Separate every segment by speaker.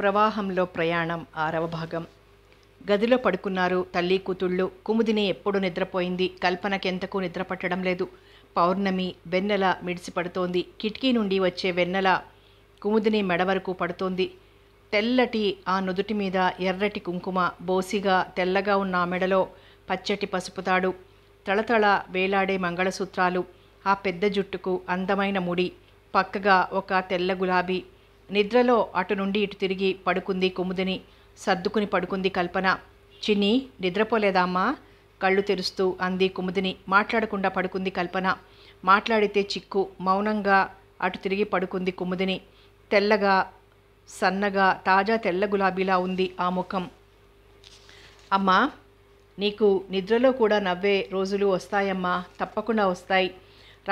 Speaker 1: ప్రవాహంలో ప్రయాణం ఆరవ భాగం గదిలో పడుకున్నారు తల్లి కూతుళ్ళు కుముదిని ఎప్పుడు నిద్రపోయింది కల్పనకెంతకు నిద్రపట్టడం లేదు పౌర్ణమి వెన్నెల మిడిసి పడుతోంది కిటికీ నుండి వచ్చే వెన్నెల కుముదిని మెడ వరకు పడుతోంది తెల్లటి ఆ నుదుటి మీద ఎర్రటి కుంకుమ బోసిగా తెల్లగా ఉన్న ఆ మెడలో పచ్చటి పసుపుతాడు తళతళ వేలాడే మంగళసూత్రాలు ఆ పెద్ద జుట్టుకు అందమైన ముడి పక్కగా ఒక తెల్ల గులాబీ నిద్రలో అటు నుండి ఇటు తిరిగి పడుకుంది కుముదిని సర్దుకుని పడుకుంది కల్పన చిన్ని నిద్రపోలేదామ్మా కళ్ళు తెరుస్తూ అంది కుముదిని మాట్లాడకుండా పడుకుంది కల్పన మాట్లాడితే చిక్కు మౌనంగా అటు తిరిగి పడుకుంది కుముదిని తెల్లగా సన్నగా తాజా తెల్ల గులాబీలా ఉంది ఆ ముఖం అమ్మా నీకు నిద్రలో కూడా నవ్వే రోజులు వస్తాయమ్మా తప్పకుండా వస్తాయి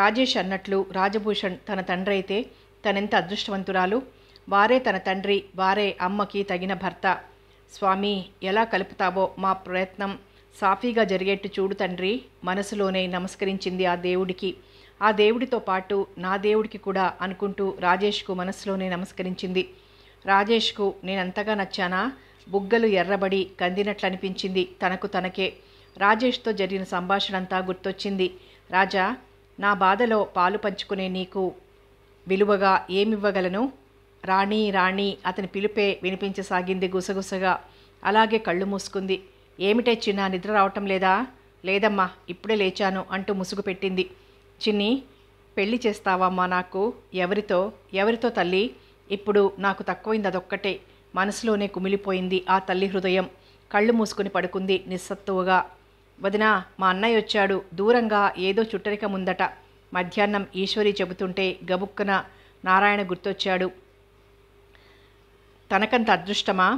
Speaker 1: రాజేష్ అన్నట్లు రాజభూషణ్ తన తండ్రి అయితే తనెంత అదృష్టవంతురాలు వారే తన తండ్రి వారే అమ్మకి తగిన భర్త స్వామి ఎలా కలుపుతావో మా ప్రయత్నం సాఫీగా జరిగేట్టు చూడు తండ్రి మనసులోనే నమస్కరించింది ఆ దేవుడికి ఆ దేవుడితో పాటు నా దేవుడికి కూడా అనుకుంటూ రాజేష్కు మనసులోనే నమస్కరించింది రాజేష్కు నేనంతగా నచ్చానా బుగ్గలు ఎర్రబడి కందినట్లు అనిపించింది తనకు తనకే రాజేష్తో జరిగిన సంభాషణ అంతా గుర్తొచ్చింది రాజా నా బాధలో పాలు పంచుకునే నీకు విలువగా ఏమివ్వగలను రాణి రాణి అతని పిలుపే వినిపించసాగింది గుసగుసగా అలాగే కళ్ళు మూసుకుంది ఏమిటే చిన్న నిద్ర రావటం లేదా లేదమ్మా ఇప్పుడే లేచాను అంటూ ముసుగు పెట్టింది చిన్ని పెళ్లి చేస్తావమ్మా నాకు ఎవరితో ఎవరితో తల్లి ఇప్పుడు నాకు తక్కువైంది అదొక్కటే మనసులోనే కుమిలిపోయింది ఆ తల్లి హృదయం కళ్ళు మూసుకుని పడుకుంది నిస్సత్తువుగా వదిన మా అన్నయ్య వచ్చాడు దూరంగా ఏదో చుట్టరికముందట మధ్యాహ్నం ఈశ్వరి చెబుతుంటే గబుక్కున నారాయణ గుర్తొచ్చాడు తనకంత అదృష్టమా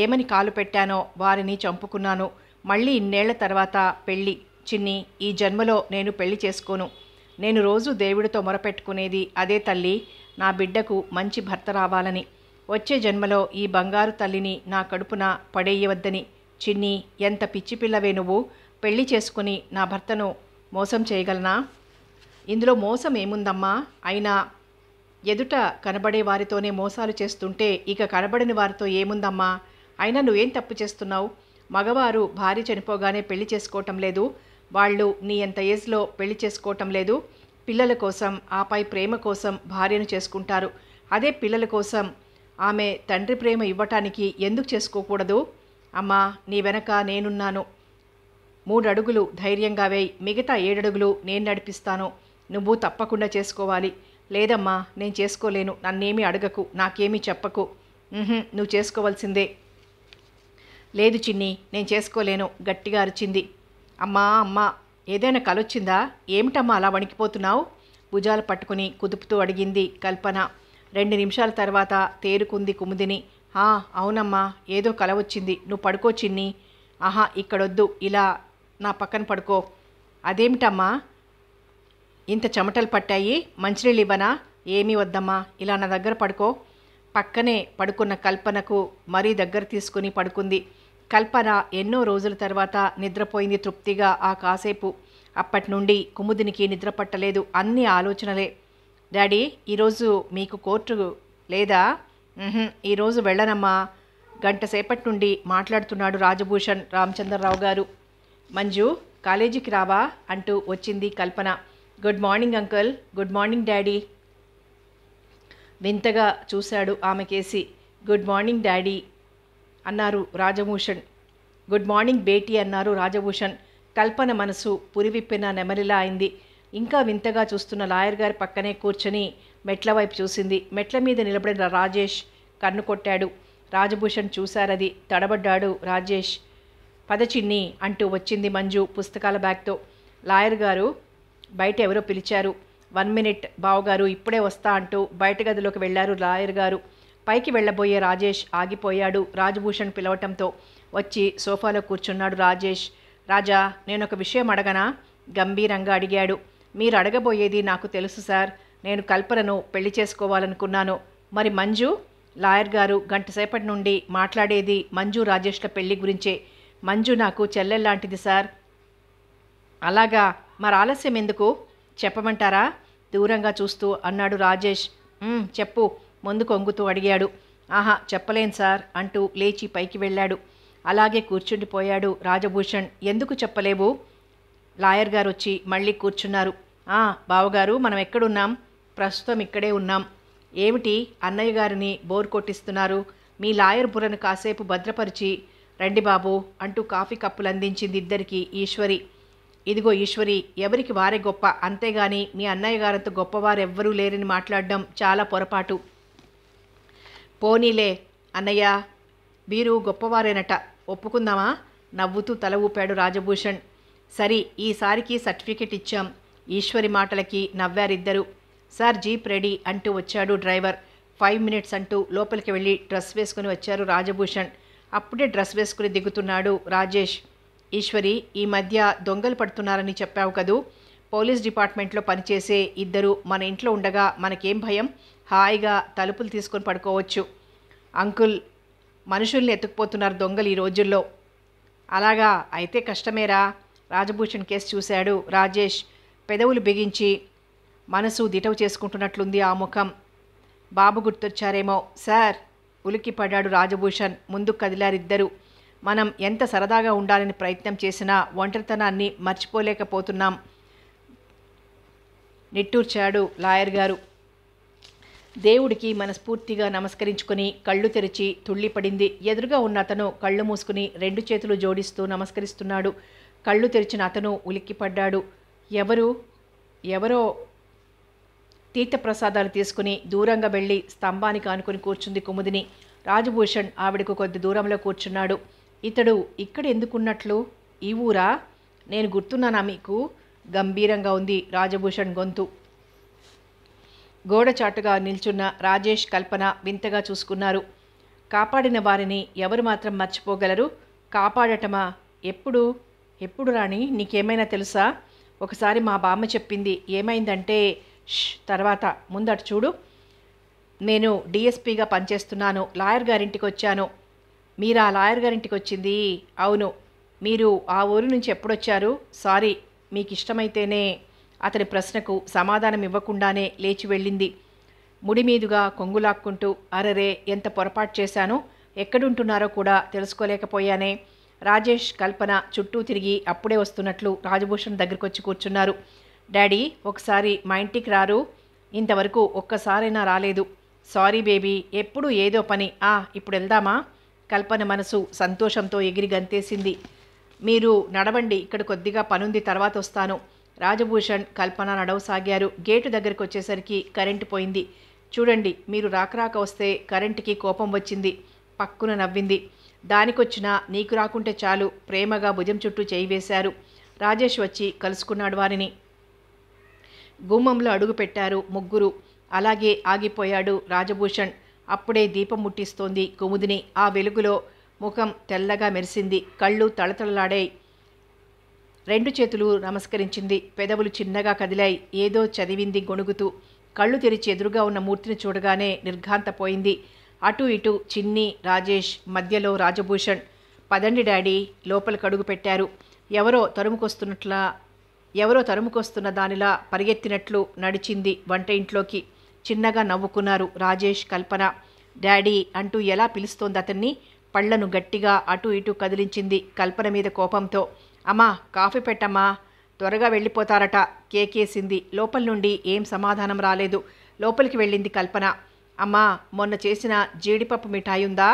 Speaker 1: ఏమని కాలు పెట్టానో వారిని చంపుకున్నాను మళ్ళీ ఇన్నేళ్ల తర్వాత పెళ్ళి చిన్ని ఈ జన్మలో నేను పెళ్లి చేసుకోను నేను రోజు దేవుడితో మొరపెట్టుకునేది అదే తల్లి నా బిడ్డకు మంచి భర్త రావాలని వచ్చే జన్మలో ఈ బంగారు తల్లిని నా కడుపున పడేయవద్దని చిన్ని ఎంత పిచ్చి పిల్లవే నువ్వు పెళ్లి చేసుకుని నా భర్తను మోసం చేయగలనా ఇందులో మోసం ఏముందమ్మా అయినా ఎదుట కనబడే వారితోనే మోసాలు చేస్తుంటే ఇక కనబడని వారితో ఏముందమ్మా అయినా నువ్వేం తప్పు చేస్తున్నావు మగవారు భార్య చనిపోగానే పెళ్లి చేసుకోవటం లేదు వాళ్ళు నీ ఎంత ఏజ్లో పెళ్లి చేసుకోవటం లేదు పిల్లల కోసం ఆపై ప్రేమ కోసం భార్యను చేసుకుంటారు అదే పిల్లల కోసం ఆమె తండ్రి ప్రేమ ఇవ్వటానికి ఎందుకు చేసుకోకూడదు అమ్మా నీ వెనక నేనున్నాను మూడడుగులు ధైర్యంగా వేయి మిగతా ఏడడుగులు నేను నడిపిస్తాను నువ్వు తప్పకుండా చేసుకోవాలి లేదమ్మా నేను చేసుకోలేను నన్నేమీ అడగకు నాకేమీ చెప్పకు నువ్వు చేసుకోవాల్సిందే లేదు చిన్ని నేను చేసుకోలేను గట్టిగా అరిచింది అమ్మా అమ్మా ఏదైనా కలొచ్చిందా ఏమిటమ్మా అలా వణికిపోతున్నావు భుజాలు పట్టుకుని కుదుపుతూ అడిగింది కల్పన రెండు నిమిషాల తర్వాత తేరుకుంది కుముదిని హా అవునమ్మా ఏదో కల వచ్చింది నువ్వు పడుకో చిన్ని ఆహా ఇక్కడొద్దు ఇలా నా పక్కన పడుకో అదేమిటమ్మా ఇంత చెమటలు పట్టాయి మంచినీళ్ళు ఇవ్వనా ఏమీ వద్దమ్మా ఇలా నా దగ్గర పడుకో పక్కనే పడుకున్న కల్పనకు మరీ దగ్గర తీసుకుని పడుకుంది కల్పన ఎన్నో రోజుల తర్వాత నిద్రపోయింది తృప్తిగా ఆ కాసేపు అప్పటి నుండి కుముదినికి నిద్ర పట్టలేదు అన్ని ఆలోచనలే డాడీ ఈరోజు మీకు కోర్టు లేదా ఈరోజు వెళ్ళనమ్మా గంట సేపటి నుండి మాట్లాడుతున్నాడు రాజభూషణ్ రామచంద్రరావు గారు మంజు కాలేజీకి రావా అంటూ వచ్చింది Kalpana good morning uncle good morning daddy వింతగా చూశాడు ఆమెకేసి గుడ్ మార్నింగ్ డాడీ అన్నారు రాజభూషణ్ గుడ్ మార్నింగ్ బేటీ అన్నారు రాజభూషణ్ కల్పన మనసు పురివిప్పిన నెమలిలా అయింది ఇంకా వింతగా చూస్తున్న లాయర్ గారి పక్కనే కూర్చొని మెట్ల వైపు చూసింది మెట్ల మీద నిలబడిన రాజేష్ కన్ను కొట్టాడు రాజభూషణ్ చూశారది తడబడ్డాడు రాజేష్ పదచిన్ని అంటూ వచ్చింది మంజు పుస్తకాల బ్యాగ్తో లాయర్ గారు బయట ఎవరో పిలిచారు వన్ మినిట్ బావగారు ఇప్పుడే వస్తా అంటూ బయట గదిలోకి వెళ్లారు లాయర్ గారు పైకి వెళ్ళబోయే రాజేష్ ఆగిపోయాడు రాజభూషణ్ పిలవటంతో వచ్చి సోఫాలో కూర్చున్నాడు రాజేష్ రాజా నేనొక విషయం అడగనా గంభీరంగా అడిగాడు మీరు అడగబోయేది నాకు తెలుసు సార్ నేను కల్పనను పెళ్లి చేసుకోవాలనుకున్నాను మరి మంజు లాయర్ గారు గంటసేపటి నుండి మాట్లాడేది మంజు రాజేష్ల పెళ్లి గురించే మంజు నాకు చెల్లెల్లాంటిది సార్ అలాగా మరి ఆలస్యం ఎందుకు చెప్పమంటారా దూరంగా చూస్తూ అన్నాడు రాజేష్ చెప్పు ముందు కొంగుతూ అడిగాడు ఆహా చెప్పలేను సార్ అంటూ లేచి పైకి వెళ్ళాడు అలాగే కూర్చుండిపోయాడు రాజభూషణ్ ఎందుకు చెప్పలేవు లాయర్ గారు వచ్చి మళ్ళీ కూర్చున్నారు ఆ బావగారు మనం ఎక్కడున్నాం ప్రస్తుతం ఇక్కడే ఉన్నాం ఏమిటి అన్నయ్య గారిని బోర్ కొట్టిస్తున్నారు మీ లాయర్ బుర్రను కాసేపు భద్రపరిచి రండి బాబు అంటూ కాఫీ కప్పులు అందించింది ఇద్దరికి ఈశ్వరి ఇదిగో ఈశ్వరి ఎవరికి వారే గొప్ప అంతేగాని మీ అన్నయ్య గారంత గొప్పవారెవ్వరూ లేరని మాట్లాడడం చాలా పొరపాటు పోనీలే అన్నయ్య వీరు గొప్పవారేనట ఒప్పుకుందామా నవ్వుతూ తల ఊపాడు రాజభూషణ్ సరి ఈసారికి సర్టిఫికెట్ ఇచ్చాం ఈశ్వరి మాటలకి నవ్వారిద్దరు సార్ జీప్ రెడీ అంటూ వచ్చాడు డ్రైవర్ ఫైవ్ మినిట్స్ అంటూ లోపలికి వెళ్ళి డ్రెస్ వేసుకుని వచ్చారు రాజభూషణ్ అప్పుడే డ్రెస్ వేసుకుని దిగుతున్నాడు రాజేష్ ఈశ్వరి ఈ మధ్య దొంగలు పడుతున్నారని చెప్పావు కదూ పోలీస్ డిపార్ట్మెంట్లో పనిచేసే ఇద్దరు మన ఇంట్లో ఉండగా మనకేం భయం హాయిగా తలుపులు తీసుకొని పడుకోవచ్చు అంకుల్ మనుషుల్ని ఎత్తుకుపోతున్నారు దొంగలు ఈ రోజుల్లో అలాగా అయితే కష్టమేరా రాజభూషణ్ కేసు చూశాడు రాజేష్ పెదవులు బిగించి మనసు దిటవు చేసుకుంటున్నట్లుంది ఆ ముఖం బాబు గుర్తొచ్చారేమో సార్ పడ్డాడు రాజభూషణ్ ముందు కదిలారిద్దరు మనం ఎంత సరదాగా ఉండాలని ప్రయత్నం చేసినా ఒంటరితనాన్ని మర్చిపోలేకపోతున్నాం నిట్టూర్చాడు లాయర్ గారు దేవుడికి మనస్ఫూర్తిగా నమస్కరించుకుని కళ్ళు తెరిచి తుళ్ళిపడింది ఎదురుగా ఉన్న అతను కళ్ళు మూసుకుని రెండు చేతులు జోడిస్తూ నమస్కరిస్తున్నాడు కళ్ళు తెరిచిన అతను ఉలిక్కిపడ్డాడు ఎవరు ఎవరో తీర్థప్రసాదాలు తీసుకుని దూరంగా వెళ్ళి స్తంభానికి ఆనుకుని కూర్చుంది కుముదిని రాజభూషణ్ ఆవిడకు కొద్ది దూరంలో కూర్చున్నాడు ఇతడు ఇక్కడ ఎందుకున్నట్లు ఈ ఊరా నేను గుర్తున్నానా మీకు గంభీరంగా ఉంది రాజభూషణ్ గొంతు గోడచాటుగా నిల్చున్న రాజేష్ కల్పన వింతగా చూసుకున్నారు కాపాడిన వారిని ఎవరు మాత్రం మర్చిపోగలరు కాపాడటమా ఎప్పుడు ఎప్పుడు రాణి నీకేమైనా తెలుసా ఒకసారి మా బామ్మ చెప్పింది ఏమైందంటే ష్ తర్వాత ముందట చూడు నేను డిఎస్పీగా పనిచేస్తున్నాను లాయర్ గారింటికి వచ్చాను మీరు ఆ లాయర్ గారింటికి వచ్చింది అవును మీరు ఆ ఊరు నుంచి ఎప్పుడొచ్చారు సారీ మీకు ఇష్టమైతేనే అతని ప్రశ్నకు సమాధానం ఇవ్వకుండానే లేచి వెళ్ళింది ముడిమీదుగా కొంగులాక్కుంటూ అరరే ఎంత పొరపాటు చేశానో ఎక్కడుంటున్నారో కూడా తెలుసుకోలేకపోయానే రాజేష్ కల్పన చుట్టూ తిరిగి అప్పుడే వస్తున్నట్లు రాజభూషణ్ దగ్గరికి వచ్చి కూర్చున్నారు డాడీ ఒకసారి మా ఇంటికి రారు ఇంతవరకు ఒక్కసారైనా రాలేదు సారీ బేబీ ఎప్పుడు ఏదో పని ఆ ఇప్పుడు వెళ్దామా కల్పన మనసు సంతోషంతో ఎగిరి గంతేసింది మీరు నడవండి ఇక్కడ కొద్దిగా పనుంది తర్వాత వస్తాను రాజభూషణ్ కల్పన నడవసాగారు గేటు దగ్గరికి వచ్చేసరికి కరెంటు పోయింది చూడండి మీరు రాకరాక వస్తే కరెంటుకి కోపం వచ్చింది పక్కున నవ్వింది దానికొచ్చినా నీకు రాకుంటే చాలు ప్రేమగా భుజం చుట్టూ చేయి వేశారు రాజేష్ వచ్చి కలుసుకున్నాడు వారిని గుమ్మంలో అడుగు పెట్టారు ముగ్గురు అలాగే ఆగిపోయాడు రాజభూషణ్ అప్పుడే దీపం ముట్టిస్తోంది కుముదిని ఆ వెలుగులో ముఖం తెల్లగా మెరిసింది కళ్ళు తళతళలాడాయి రెండు చేతులు నమస్కరించింది పెదవులు చిన్నగా కదిలాయి ఏదో చదివింది గొణుగుతూ కళ్ళు తెరిచి ఎదురుగా ఉన్న మూర్తిని చూడగానే నిర్ఘాంతపోయింది అటు ఇటు చిన్ని రాజేష్ మధ్యలో రాజభూషణ్ పదండి డాడీ లోపల కడుగు పెట్టారు ఎవరో తరుముకొస్తున్నట్లా ఎవరో తరుముకొస్తున్న దానిలా పరిగెత్తినట్లు నడిచింది వంట ఇంట్లోకి చిన్నగా నవ్వుకున్నారు రాజేష్ కల్పన డాడీ అంటూ ఎలా పిలుస్తోంది అతన్ని పళ్లను గట్టిగా అటు ఇటు కదిలించింది కల్పన మీద కోపంతో అమ్మా కాఫీ పెట్టమ్మా త్వరగా వెళ్ళిపోతారట కేకేసింది లోపల నుండి ఏం సమాధానం రాలేదు లోపలికి వెళ్ళింది కల్పన అమ్మా మొన్న చేసిన జీడిపప్పు మిఠాయి ఉందా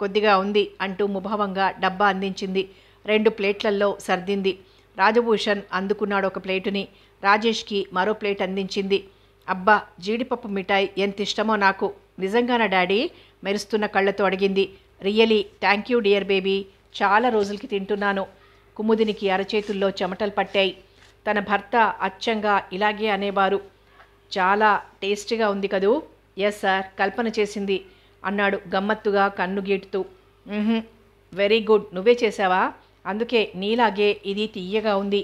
Speaker 1: కొద్దిగా ఉంది అంటూ ముభావంగా డబ్బా అందించింది రెండు ప్లేట్లల్లో సర్దింది రాజభూషణ్ అందుకున్నాడు ఒక ప్లేటుని రాజేష్కి మరో ప్లేట్ అందించింది అబ్బా జీడిపప్పు మిఠాయి ఎంత ఇష్టమో నాకు నా డాడీ మెరుస్తున్న కళ్ళతో అడిగింది really thank you dear baby చాలా రోజులకి తింటున్నాను కుముదినికి అరచేతుల్లో చెమటలు పట్టాయి తన భర్త అచ్చంగా ఇలాగే అనేవారు చాలా టేస్టీగా ఉంది కదూ ఎస్ సార్ కల్పన చేసింది అన్నాడు గమ్మత్తుగా కన్ను గీటుతూ వెరీ గుడ్ నువ్వే చేసావా అందుకే నీలాగే ఇది తీయగా ఉంది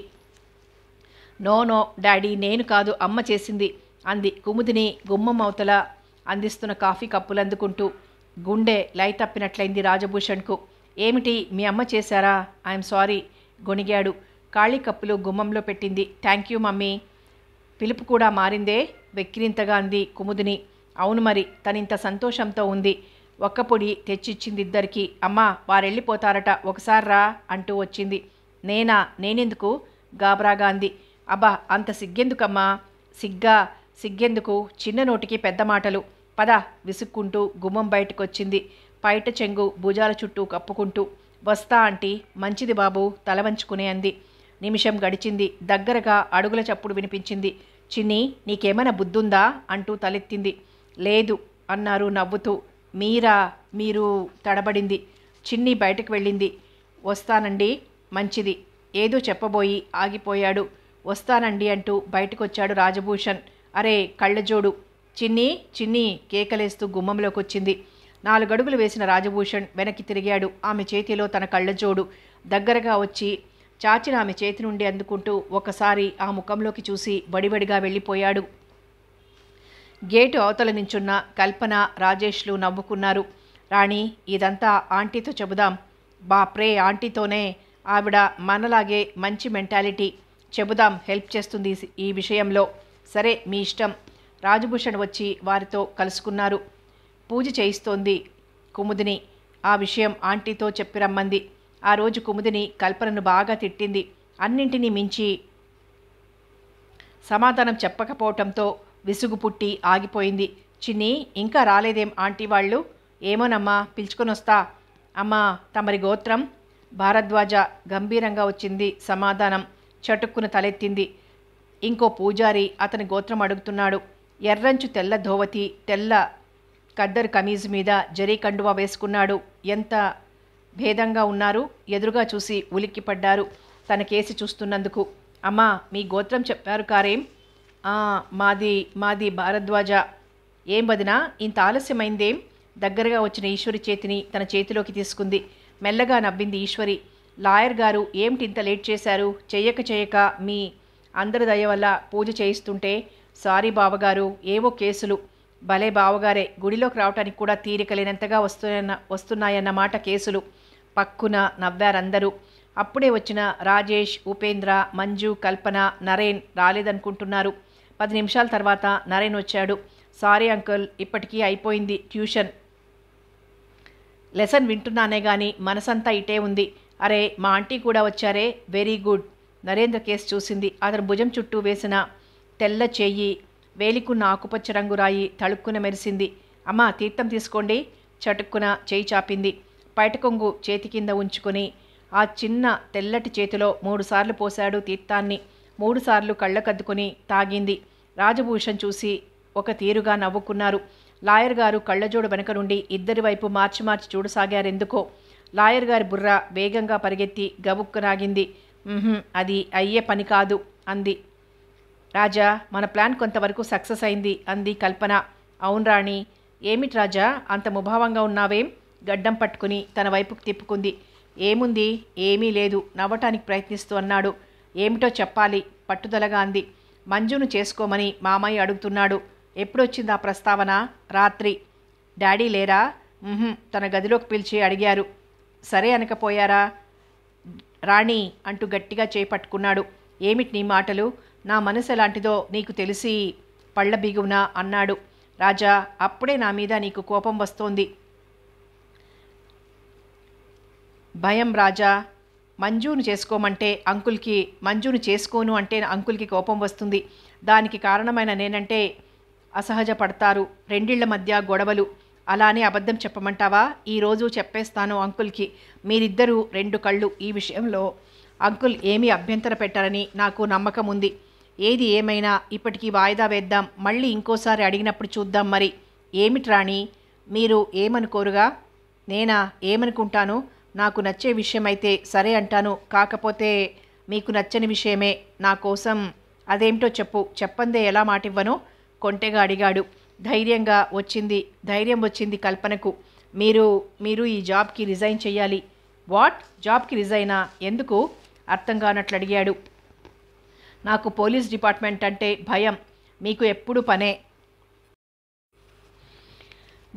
Speaker 1: నో నో డాడీ నేను కాదు అమ్మ చేసింది అంది కుముదిని గుమ్మం అవతల అందిస్తున్న కాఫీ కప్పులు అందుకుంటూ గుండె లై అప్పినట్లయింది రాజభూషణ్కు ఏమిటి మీ అమ్మ చేశారా ఐఎమ్ సారీ గొణిగాడు ఖాళీ కప్పులు గుమ్మంలో పెట్టింది థ్యాంక్ యూ మమ్మీ పిలుపు కూడా మారిందే వెక్కిరింతగా అంది కుముదిని అవును మరి తనింత సంతోషంతో ఉంది ఒక్క పొడి తెచ్చిచ్చింది ఇద్దరికి అమ్మా వారెళ్ళిపోతారట ఒకసారి రా అంటూ వచ్చింది నేనా నేనెందుకు గాబరాగా అంది అబ్బా అంత సిగ్గెందుకమ్మా సిగ్గా సిగ్గెందుకు చిన్న నోటికి పెద్ద మాటలు పద విసుక్కుంటూ గుమ్మం బయటకొచ్చింది పైట చెంగు భుజాల చుట్టూ కప్పుకుంటూ వస్తా అంటీ మంచిది బాబు తల వంచుకునే అంది నిమిషం గడిచింది దగ్గరగా అడుగుల చప్పుడు వినిపించింది చిన్ని నీకేమైనా బుద్ధుందా అంటూ తలెత్తింది లేదు అన్నారు నవ్వుతూ మీరా మీరు తడబడింది చిన్ని బయటకు వెళ్ళింది వస్తానండి మంచిది ఏదో చెప్పబోయి ఆగిపోయాడు వస్తానండి అంటూ బయటకొచ్చాడు రాజభూషణ్ అరే కళ్ళజోడు చిన్ని చిన్ని కేకలేస్తూ గుమ్మంలోకి వచ్చింది నాలుగడుగులు వేసిన రాజభూషణ్ వెనక్కి తిరిగాడు ఆమె చేతిలో తన కళ్ళజోడు దగ్గరగా వచ్చి చాచిన ఆమె చేతి నుండి అందుకుంటూ ఒకసారి ఆ ముఖంలోకి చూసి వడివడిగా వెళ్ళిపోయాడు గేటు అవతల నించున్న కల్పన రాజేష్లు నవ్వుకున్నారు రాణి ఇదంతా ఆంటీతో చెబుదాం బాప్రే ఆంటీతోనే ఆవిడ మనలాగే మంచి మెంటాలిటీ చెబుదాం హెల్ప్ చేస్తుంది ఈ విషయంలో సరే మీ ఇష్టం రాజభూషణ్ వచ్చి వారితో కలుసుకున్నారు పూజ చేయిస్తోంది కుముదిని ఆ విషయం ఆంటీతో చెప్పిరమ్మంది ఆ రోజు కుముదిని కల్పనను బాగా తిట్టింది అన్నింటినీ మించి సమాధానం చెప్పకపోవటంతో విసుగు పుట్టి ఆగిపోయింది చిన్ని ఇంకా రాలేదేం ఆంటీ వాళ్ళు ఏమోనమ్మా పిలుచుకొని వస్తా అమ్మా తమరి గోత్రం భారద్వాజ గంభీరంగా వచ్చింది సమాధానం చటుక్కున తలెత్తింది ఇంకో పూజారి అతని గోత్రం అడుగుతున్నాడు ఎర్రంచు తెల్ల ధోవతి తెల్ల కద్దరు కమీజ్ మీద జరీ కండువా వేసుకున్నాడు ఎంత భేదంగా ఉన్నారు ఎదురుగా చూసి ఉలిక్కిపడ్డారు తన కేసి చూస్తున్నందుకు అమ్మా మీ గోత్రం చెప్పారు కారేం మాది మాది భారద్వాజ ఏం వదినా ఇంత ఆలస్యమైందేం దగ్గరగా వచ్చిన ఈశ్వరి చేతిని తన చేతిలోకి తీసుకుంది మెల్లగా నవ్వింది ఈశ్వరి లాయర్ గారు ఏమిటి ఇంత లేట్ చేశారు చెయ్యక చేయక మీ అందరి దయ వల్ల పూజ చేయిస్తుంటే సారీ బావగారు ఏవో కేసులు భలే బావగారే గుడిలోకి రావటానికి కూడా తీరిక లేనంతగా వస్తున్న వస్తున్నాయన్నమాట కేసులు పక్కున నవ్వారందరూ అప్పుడే వచ్చిన రాజేష్ ఉపేంద్ర మంజు కల్పన నరేన్ రాలేదనుకుంటున్నారు పది నిమిషాల తర్వాత నరేన్ వచ్చాడు సారీ అంకుల్ ఇప్పటికీ అయిపోయింది ట్యూషన్ లెసన్ వింటున్నానే కానీ మనసంతా ఇటే ఉంది అరే మా ఆంటీ కూడా వచ్చారే వెరీ గుడ్ నరేంద్ర కేసు చూసింది అతను భుజం చుట్టూ వేసిన తెల్ల చెయ్యి వేలికున్న ఆకుపచ్చ రంగు రాయి తళుక్కున మెరిసింది అమ్మా తీర్థం తీసుకోండి చటుక్కున చేయి చాపింది కొంగు చేతి కింద ఉంచుకుని ఆ చిన్న తెల్లటి చేతిలో మూడుసార్లు పోశాడు తీర్థాన్ని మూడుసార్లు కళ్ళకద్దుకుని తాగింది రాజభూషణ్ చూసి ఒక తీరుగా నవ్వుకున్నారు లాయర్ గారు కళ్ళజోడు వెనక నుండి ఇద్దరి వైపు మార్చి మార్చి చూడసాగారెందుకో లాయర్ గారి బుర్ర వేగంగా పరిగెత్తి రాగింది అది అయ్యే పని కాదు అంది రాజా మన ప్లాన్ కొంతవరకు సక్సెస్ అయింది అంది కల్పన అవును రాణి ఏమిటి రాజా అంత ముభావంగా ఉన్నావేం గడ్డం పట్టుకుని తన వైపుకు తిప్పుకుంది ఏముంది ఏమీ లేదు నవ్వటానికి ప్రయత్నిస్తూ అన్నాడు ఏమిటో చెప్పాలి పట్టుదలగా అంది మంజును చేసుకోమని మామయ్య అడుగుతున్నాడు ఎప్పుడొచ్చింది ఆ ప్రస్తావన రాత్రి డాడీ లేరా తన గదిలోకి పిలిచి అడిగారు సరే అనకపోయారా రాణి అంటూ గట్టిగా చేపట్టుకున్నాడు ఏమిటి నీ మాటలు నా మనసు ఎలాంటిదో నీకు తెలిసి పళ్ళబిగునా అన్నాడు రాజా అప్పుడే నా మీద నీకు కోపం వస్తోంది భయం రాజా మంజును చేసుకోమంటే అంకుల్కి మంజూను చేసుకోను అంటే అంకుల్కి కోపం వస్తుంది దానికి కారణమైన నేనంటే అసహజపడతారు రెండిళ్ల మధ్య గొడవలు అలానే అబద్ధం చెప్పమంటావా ఈరోజు చెప్పేస్తాను అంకుల్కి మీరిద్దరూ రెండు కళ్ళు ఈ విషయంలో అంకుల్ ఏమీ అభ్యంతర పెట్టారని నాకు నమ్మకం ఉంది ఏది ఏమైనా ఇప్పటికీ వాయిదా వేద్దాం మళ్ళీ ఇంకోసారి అడిగినప్పుడు చూద్దాం మరి ఏమిటి రాణి మీరు ఏమనుకోరుగా నేనా ఏమనుకుంటాను నాకు నచ్చే విషయమైతే సరే అంటాను కాకపోతే మీకు నచ్చని విషయమే నా కోసం అదేమిటో చెప్పు చెప్పందే ఎలా మాటివ్వనో కొంటెగా అడిగాడు ధైర్యంగా వచ్చింది ధైర్యం వచ్చింది కల్పనకు మీరు మీరు ఈ జాబ్కి రిజైన్ చేయాలి వాట్ జాబ్కి రిజైనా ఎందుకు అర్థం కానట్లు అడిగాడు నాకు పోలీస్ డిపార్ట్మెంట్ అంటే భయం మీకు ఎప్పుడు పనే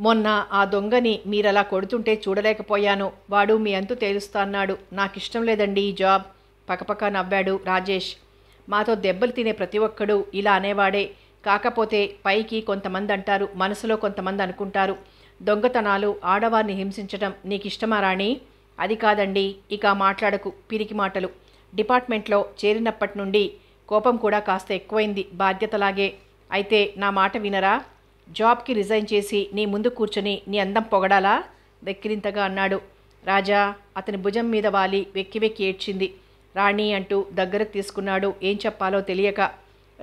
Speaker 1: మొన్న ఆ దొంగని మీరలా కొడుతుంటే చూడలేకపోయాను వాడు మీ అంతు తేలుస్తా అన్నాడు నాకు ఇష్టం లేదండి ఈ జాబ్ పక్కపక్క నవ్వాడు రాజేష్ మాతో దెబ్బలు తినే ప్రతి ఒక్కడు ఇలా అనేవాడే కాకపోతే పైకి కొంతమంది అంటారు మనసులో కొంతమంది అనుకుంటారు దొంగతనాలు ఆడవారిని హింసించడం నీకు ఇష్టమా రాణి అది కాదండి ఇక మాట్లాడకు పిరికి మాటలు డిపార్ట్మెంట్లో చేరినప్పటి నుండి కోపం కూడా కాస్త ఎక్కువైంది బాధ్యతలాగే అయితే నా మాట వినరా జాబ్కి రిజైన్ చేసి నీ ముందు కూర్చొని నీ అందం పొగడాలా వెక్కిరింతగా అన్నాడు రాజా అతని భుజం మీద వాలి వెక్కి వెక్కి ఏడ్చింది రాణి అంటూ దగ్గరకు తీసుకున్నాడు ఏం చెప్పాలో తెలియక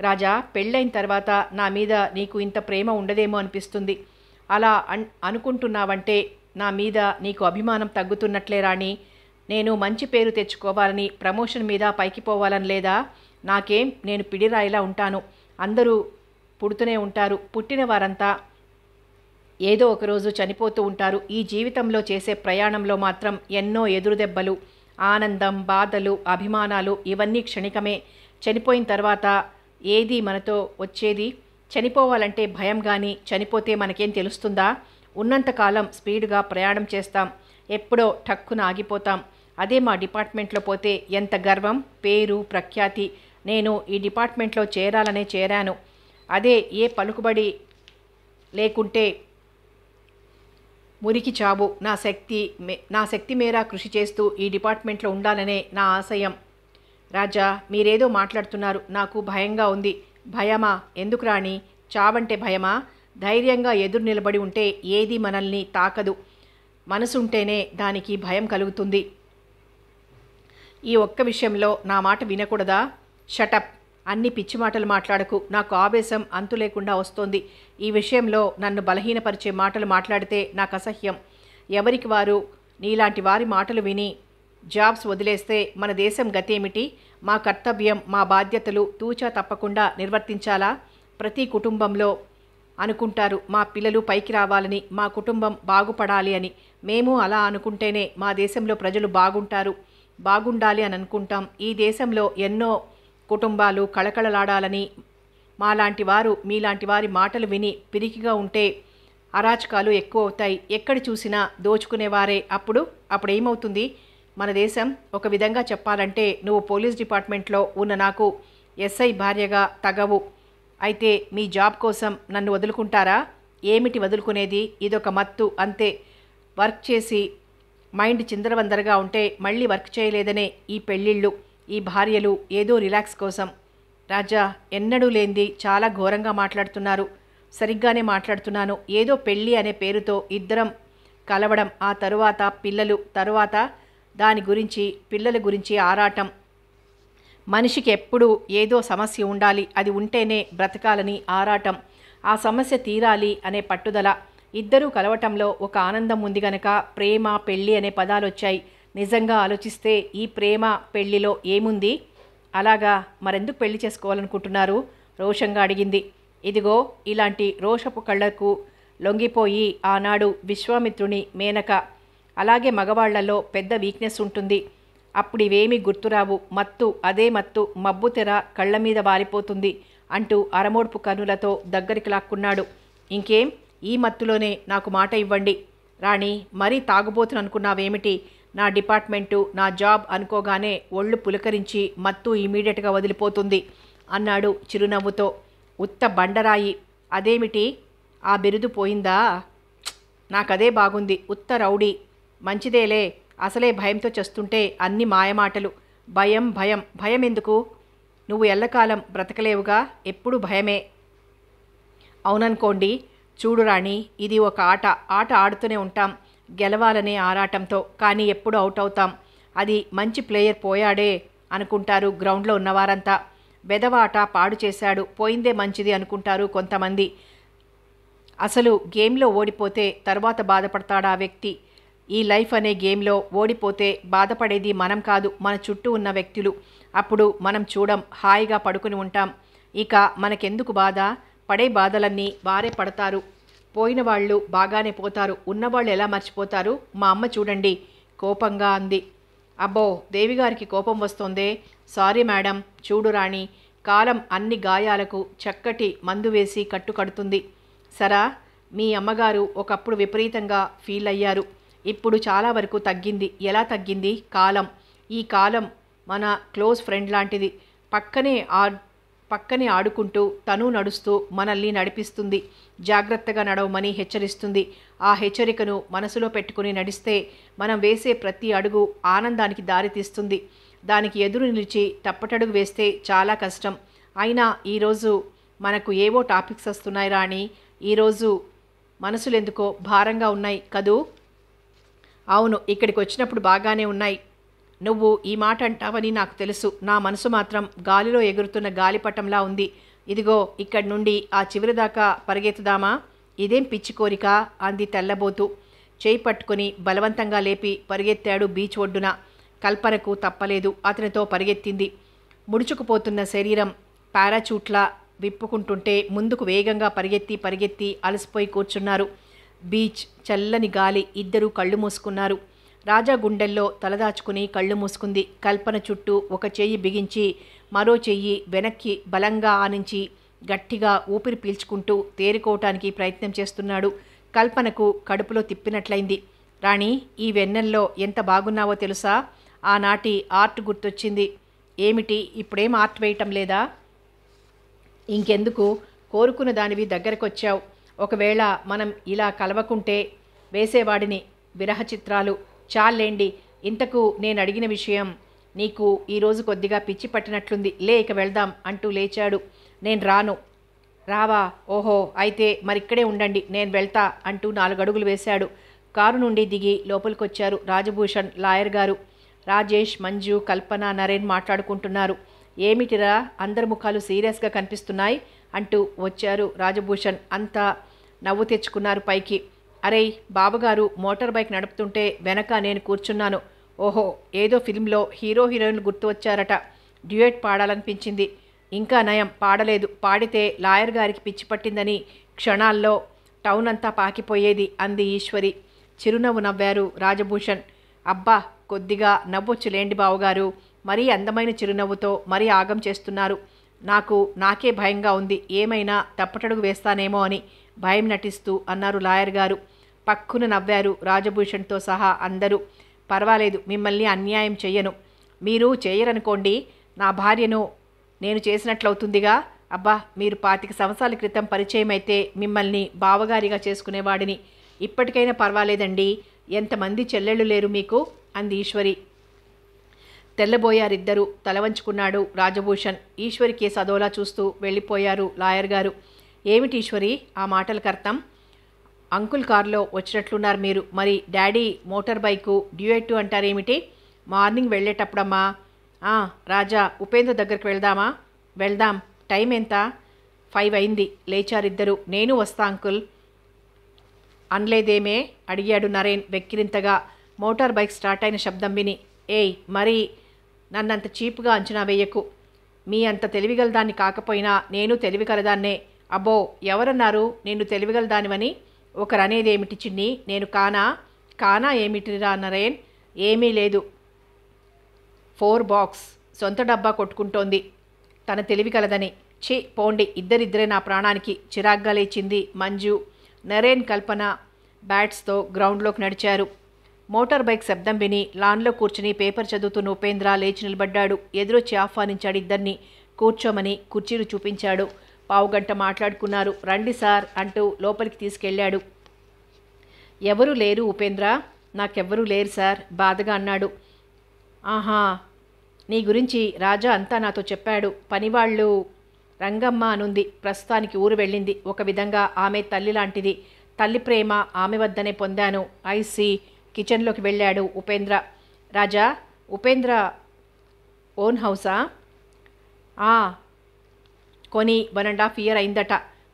Speaker 1: రాజా పెళ్ళైన తర్వాత నా మీద నీకు ఇంత ప్రేమ ఉండదేమో అనిపిస్తుంది అలా అన్ అనుకుంటున్నావంటే నా మీద నీకు అభిమానం తగ్గుతున్నట్లే రాణి నేను మంచి పేరు తెచ్చుకోవాలని ప్రమోషన్ మీద పైకి పోవాలని లేదా నాకేం నేను పిడిరాయిలా ఉంటాను అందరూ పుడుతూనే ఉంటారు పుట్టిన వారంతా ఏదో ఒకరోజు చనిపోతూ ఉంటారు ఈ జీవితంలో చేసే ప్రయాణంలో మాత్రం ఎన్నో ఎదురుదెబ్బలు ఆనందం బాధలు అభిమానాలు ఇవన్నీ క్షణికమే చనిపోయిన తర్వాత ఏది మనతో వచ్చేది చనిపోవాలంటే భయం కానీ చనిపోతే మనకేం తెలుస్తుందా ఉన్నంతకాలం స్పీడ్గా ప్రయాణం చేస్తాం ఎప్పుడో టక్కున ఆగిపోతాం అదే మా డిపార్ట్మెంట్లో పోతే ఎంత గర్వం పేరు ప్రఖ్యాతి నేను ఈ డిపార్ట్మెంట్లో చేరాలనే చేరాను అదే ఏ పలుకుబడి లేకుంటే మురికి చావు నా శక్తి నా శక్తి మేర కృషి చేస్తూ ఈ డిపార్ట్మెంట్లో ఉండాలనే నా ఆశయం రాజా మీరేదో మాట్లాడుతున్నారు నాకు భయంగా ఉంది భయమా ఎందుకు రాణి చావంటే భయమా ధైర్యంగా ఎదురు నిలబడి ఉంటే ఏది మనల్ని తాకదు మనసుంటేనే దానికి భయం కలుగుతుంది ఈ ఒక్క విషయంలో నా మాట వినకూడదా షటప్ అన్ని పిచ్చి మాటలు మాట్లాడకు నాకు ఆవేశం అంతు లేకుండా వస్తోంది ఈ విషయంలో నన్ను బలహీనపరిచే మాటలు మాట్లాడితే నాకు అసహ్యం ఎవరికి వారు నీలాంటి వారి మాటలు విని జాబ్స్ వదిలేస్తే మన దేశం గతేమిటి మా కర్తవ్యం మా బాధ్యతలు తూచా తప్పకుండా నిర్వర్తించాలా ప్రతి కుటుంబంలో అనుకుంటారు మా పిల్లలు పైకి రావాలని మా కుటుంబం బాగుపడాలి అని మేము అలా అనుకుంటేనే మా దేశంలో ప్రజలు బాగుంటారు బాగుండాలి అని అనుకుంటాం ఈ దేశంలో ఎన్నో కుటుంబాలు కళకళలాడాలని మాలాంటి వారు మీలాంటి వారి మాటలు విని పిరికిగా ఉంటే అరాచకాలు ఎక్కువ అవుతాయి ఎక్కడ చూసినా దోచుకునేవారే అప్పుడు అప్పుడేమవుతుంది మన దేశం ఒక విధంగా చెప్పాలంటే నువ్వు పోలీస్ డిపార్ట్మెంట్లో ఉన్న నాకు ఎస్ఐ భార్యగా తగవు అయితే మీ జాబ్ కోసం నన్ను వదులుకుంటారా ఏమిటి వదులుకునేది ఇదొక మత్తు అంతే వర్క్ చేసి మైండ్ చిందరవందరగా ఉంటే మళ్ళీ వర్క్ చేయలేదనే ఈ పెళ్ళిళ్ళు ఈ భార్యలు ఏదో రిలాక్స్ కోసం రాజా ఎన్నడూ లేనిది చాలా ఘోరంగా మాట్లాడుతున్నారు సరిగ్గానే మాట్లాడుతున్నాను ఏదో పెళ్ళి అనే పేరుతో ఇద్దరం కలవడం ఆ తరువాత పిల్లలు తరువాత దాని గురించి పిల్లల గురించి ఆరాటం మనిషికి ఎప్పుడూ ఏదో సమస్య ఉండాలి అది ఉంటేనే బ్రతకాలని ఆరాటం ఆ సమస్య తీరాలి అనే పట్టుదల ఇద్దరూ కలవటంలో ఒక ఆనందం ఉంది గనక ప్రేమ పెళ్ళి అనే పదాలు వచ్చాయి నిజంగా ఆలోచిస్తే ఈ ప్రేమ పెళ్లిలో ఏముంది అలాగా మరెందుకు పెళ్లి చేసుకోవాలనుకుంటున్నారు రోషంగా అడిగింది ఇదిగో ఇలాంటి రోషపు కళ్లకు లొంగిపోయి ఆనాడు విశ్వామిత్రుని మేనక అలాగే మగవాళ్లలో పెద్ద వీక్నెస్ ఉంటుంది అప్పుడు ఇవేమీ గుర్తురావు మత్తు అదే మత్తు మబ్బు తెర కళ్ళ మీద వాలిపోతుంది అంటూ అరమోడ్పు కనులతో దగ్గరికి లాక్కున్నాడు ఇంకేం ఈ మత్తులోనే నాకు మాట ఇవ్వండి రాణి మరీ తాగుబోతును అనుకున్నావేమిటి నా డిపార్ట్మెంటు నా జాబ్ అనుకోగానే ఒళ్ళు పులకరించి మత్తు ఇమీడియట్గా వదిలిపోతుంది అన్నాడు చిరునవ్వుతో ఉత్త బండరాయి అదేమిటి ఆ బిరుదు పోయిందా నాకదే బాగుంది ఉత్త రౌడీ మంచిదేలే అసలే భయంతో చస్తుంటే అన్ని మాయమాటలు భయం భయం భయం ఎందుకు నువ్వు ఎల్లకాలం బ్రతకలేవుగా ఎప్పుడు భయమే అవుననుకోండి చూడు రాణి ఇది ఒక ఆట ఆట ఆడుతూనే ఉంటాం గెలవాలనే ఆరాటంతో కానీ ఎప్పుడు అవుట్ అవుతాం అది మంచి ప్లేయర్ పోయాడే అనుకుంటారు గ్రౌండ్లో ఉన్నవారంతా బెదవాట పాడు చేశాడు పోయిందే మంచిది అనుకుంటారు కొంతమంది అసలు గేమ్లో ఓడిపోతే తర్వాత బాధపడతాడా వ్యక్తి ఈ లైఫ్ అనే గేమ్లో ఓడిపోతే బాధపడేది మనం కాదు మన చుట్టూ ఉన్న వ్యక్తులు అప్పుడు మనం చూడం హాయిగా పడుకుని ఉంటాం ఇక మనకెందుకు బాధ పడే బాధలన్నీ వారే పడతారు పోయిన వాళ్ళు బాగానే పోతారు ఉన్నవాళ్ళు ఎలా మర్చిపోతారు మా అమ్మ చూడండి కోపంగా అంది అబ్బో దేవిగారికి కోపం వస్తోందే సారీ మేడం చూడు రాణి కాలం అన్ని గాయాలకు చక్కటి మందు వేసి కట్టుకడుతుంది సరా మీ అమ్మగారు ఒకప్పుడు విపరీతంగా ఫీల్ అయ్యారు ఇప్పుడు చాలా వరకు తగ్గింది ఎలా తగ్గింది కాలం ఈ కాలం మన క్లోజ్ ఫ్రెండ్ లాంటిది పక్కనే ఆ పక్కనే ఆడుకుంటూ తను నడుస్తూ మనల్ని నడిపిస్తుంది జాగ్రత్తగా నడవమని హెచ్చరిస్తుంది ఆ హెచ్చరికను మనసులో పెట్టుకుని నడిస్తే మనం వేసే ప్రతి అడుగు ఆనందానికి దారితీస్తుంది దానికి ఎదురు నిలిచి తప్పటడుగు వేస్తే చాలా కష్టం అయినా ఈరోజు మనకు ఏవో టాపిక్స్ వస్తున్నాయి రాణి ఈరోజు మనసులెందుకో భారంగా ఉన్నాయి కదూ అవును ఇక్కడికి వచ్చినప్పుడు బాగానే ఉన్నాయి నువ్వు ఈ మాట అంటావని నాకు తెలుసు నా మనసు మాత్రం గాలిలో ఎగురుతున్న గాలిపటంలా ఉంది ఇదిగో ఇక్కడి నుండి ఆ చివరి దాకా పరిగెత్తుదామా ఇదేం పిచ్చి కోరిక అంది తెల్లబోతు చేయి పట్టుకుని బలవంతంగా లేపి పరిగెత్తాడు బీచ్ ఒడ్డున కల్పనకు తప్పలేదు అతనితో పరిగెత్తింది ముడుచుకుపోతున్న శరీరం పారాచూట్లా విప్పుకుంటుంటే ముందుకు వేగంగా పరిగెత్తి పరిగెత్తి అలసిపోయి కూర్చున్నారు బీచ్ చల్లని గాలి ఇద్దరూ కళ్ళు మూసుకున్నారు రాజా గుండెల్లో తలదాచుకుని కళ్ళు మూసుకుంది కల్పన చుట్టూ ఒక చెయ్యి బిగించి మరో చెయ్యి వెనక్కి బలంగా ఆనించి గట్టిగా ఊపిరి పీల్చుకుంటూ తేరుకోవటానికి ప్రయత్నం చేస్తున్నాడు కల్పనకు కడుపులో తిప్పినట్లయింది రాణి ఈ వెన్నెల్లో ఎంత బాగున్నావో తెలుసా ఆనాటి ఆర్ట్ గుర్తొచ్చింది ఏమిటి ఇప్పుడేం ఆర్ట్ వేయటం లేదా ఇంకెందుకు కోరుకున్న దానివి దగ్గరకొచ్చావు ఒకవేళ మనం ఇలా కలవకుంటే వేసేవాడిని విరహ చిత్రాలు చాలేండి ఇంతకు నేను అడిగిన విషయం నీకు ఈరోజు కొద్దిగా పిచ్చి పట్టినట్లుంది లే ఇక వెళ్దాం అంటూ లేచాడు నేను రాను రావా ఓహో అయితే మరిక్కడే ఉండండి నేను వెళ్తా అంటూ నాలుగడుగులు వేశాడు కారు నుండి దిగి లోపలికొచ్చారు రాజభూషణ్ లాయర్ గారు రాజేష్ మంజు కల్పన నరేన్ మాట్లాడుకుంటున్నారు ఏమిటిరా అందరి ముఖాలు సీరియస్గా కనిపిస్తున్నాయి అంటూ వచ్చారు రాజభూషణ్ అంతా నవ్వు తెచ్చుకున్నారు పైకి అరే బాబుగారు మోటార్ బైక్ నడుపుతుంటే వెనక నేను కూర్చున్నాను ఓహో ఏదో ఫిల్మ్లో హీరో హీరోయిన్లు గుర్తు వచ్చారట డ్యూయేట్ పాడాలనిపించింది ఇంకా నయం పాడలేదు పాడితే లాయర్ గారికి పిచ్చి పట్టిందని క్షణాల్లో టౌన్ అంతా పాకిపోయేది అంది ఈశ్వరి చిరునవ్వు నవ్వారు రాజభూషణ్ అబ్బా కొద్దిగా నవ్వొచ్చు లేండి బావగారు మరీ అందమైన చిరునవ్వుతో మరీ ఆగం చేస్తున్నారు నాకు నాకే భయంగా ఉంది ఏమైనా తప్పటడుగు వేస్తానేమో అని భయం నటిస్తూ అన్నారు లాయర్ గారు పక్కున నవ్వారు రాజభూషణ్తో సహా అందరూ పర్వాలేదు మిమ్మల్ని అన్యాయం చెయ్యను మీరు చేయరనుకోండి నా భార్యను నేను చేసినట్లవుతుందిగా అబ్బా మీరు పాతిక సంవత్సరాల క్రితం పరిచయం అయితే మిమ్మల్ని బావగారిగా చేసుకునేవాడిని ఇప్పటికైనా పర్వాలేదండి ఎంతమంది చెల్లెళ్ళు లేరు మీకు అంది ఈశ్వరి తెల్లబోయారిద్దరూ తలవంచుకున్నాడు రాజభూషణ్ ఈశ్వరి కేసు అదోలా చూస్తూ వెళ్ళిపోయారు లాయర్ గారు ఏమిటి ఈశ్వరి ఆ మాటలకు అర్థం అంకుల్ కారులో వచ్చినట్లున్నారు మీరు మరి డాడీ మోటార్ బైకు డ్యూయెట్టు అంటారేమిటి మార్నింగ్ వెళ్ళేటప్పుడమ్మా రాజా ఉపేంద్ర దగ్గరికి వెళ్దామా వెళ్దాం టైం ఎంత ఫైవ్ అయింది లేచారిద్దరు నేను వస్తా అంకుల్ అనలేదేమే అడిగాడు నరేన్ వెక్కిరింతగా మోటార్ బైక్ స్టార్ట్ అయిన శబ్దం విని ఏయ్ మరి నన్నంత చీపుగా అంచనా వేయకు మీ అంత తెలివిగలదాన్ని కాకపోయినా నేను తెలివిగలదాన్నే అబ్బో ఎవరన్నారు నేను తెలివిగలదానివని అనేదేమిటి చిన్ని నేను కానా కానా ఏమిటిరా నరేన్ ఏమీ లేదు ఫోర్ బాక్స్ సొంత డబ్బా కొట్టుకుంటోంది తన తెలివి కలదని ఛీ పోండి ఇద్దరిద్దరే నా ప్రాణానికి చిరాగ్గా లేచింది మంజు నరేన్ కల్పన బ్యాట్స్తో గ్రౌండ్లోకి నడిచారు మోటార్ బైక్ శబ్దం విని లాన్లో కూర్చుని పేపర్ చదువుతున్న ఉపేంద్ర లేచి నిలబడ్డాడు ఎదురొచ్చి ఆహ్వానించాడు ఇద్దరిని కూర్చోమని కుర్చీలు చూపించాడు పావుగంట మాట్లాడుకున్నారు రండి సార్ అంటూ లోపలికి తీసుకెళ్లాడు ఎవరు లేరు ఉపేంద్ర నాకెవ్వరూ లేరు సార్ బాధగా అన్నాడు ఆహా నీ గురించి రాజా అంతా నాతో చెప్పాడు పనివాళ్ళు రంగమ్మ అనుంది ప్రస్తుతానికి ఊరు వెళ్ళింది ఒక విధంగా ఆమె తల్లి లాంటిది తల్లి ప్రేమ ఆమె వద్దనే పొందాను ఐసీ కిచెన్లోకి వెళ్ళాడు ఉపేంద్ర రాజా ఉపేంద్ర ఓన్ హౌసా కొని వన్ అండ్ హాఫ్ ఇయర్ అయిందట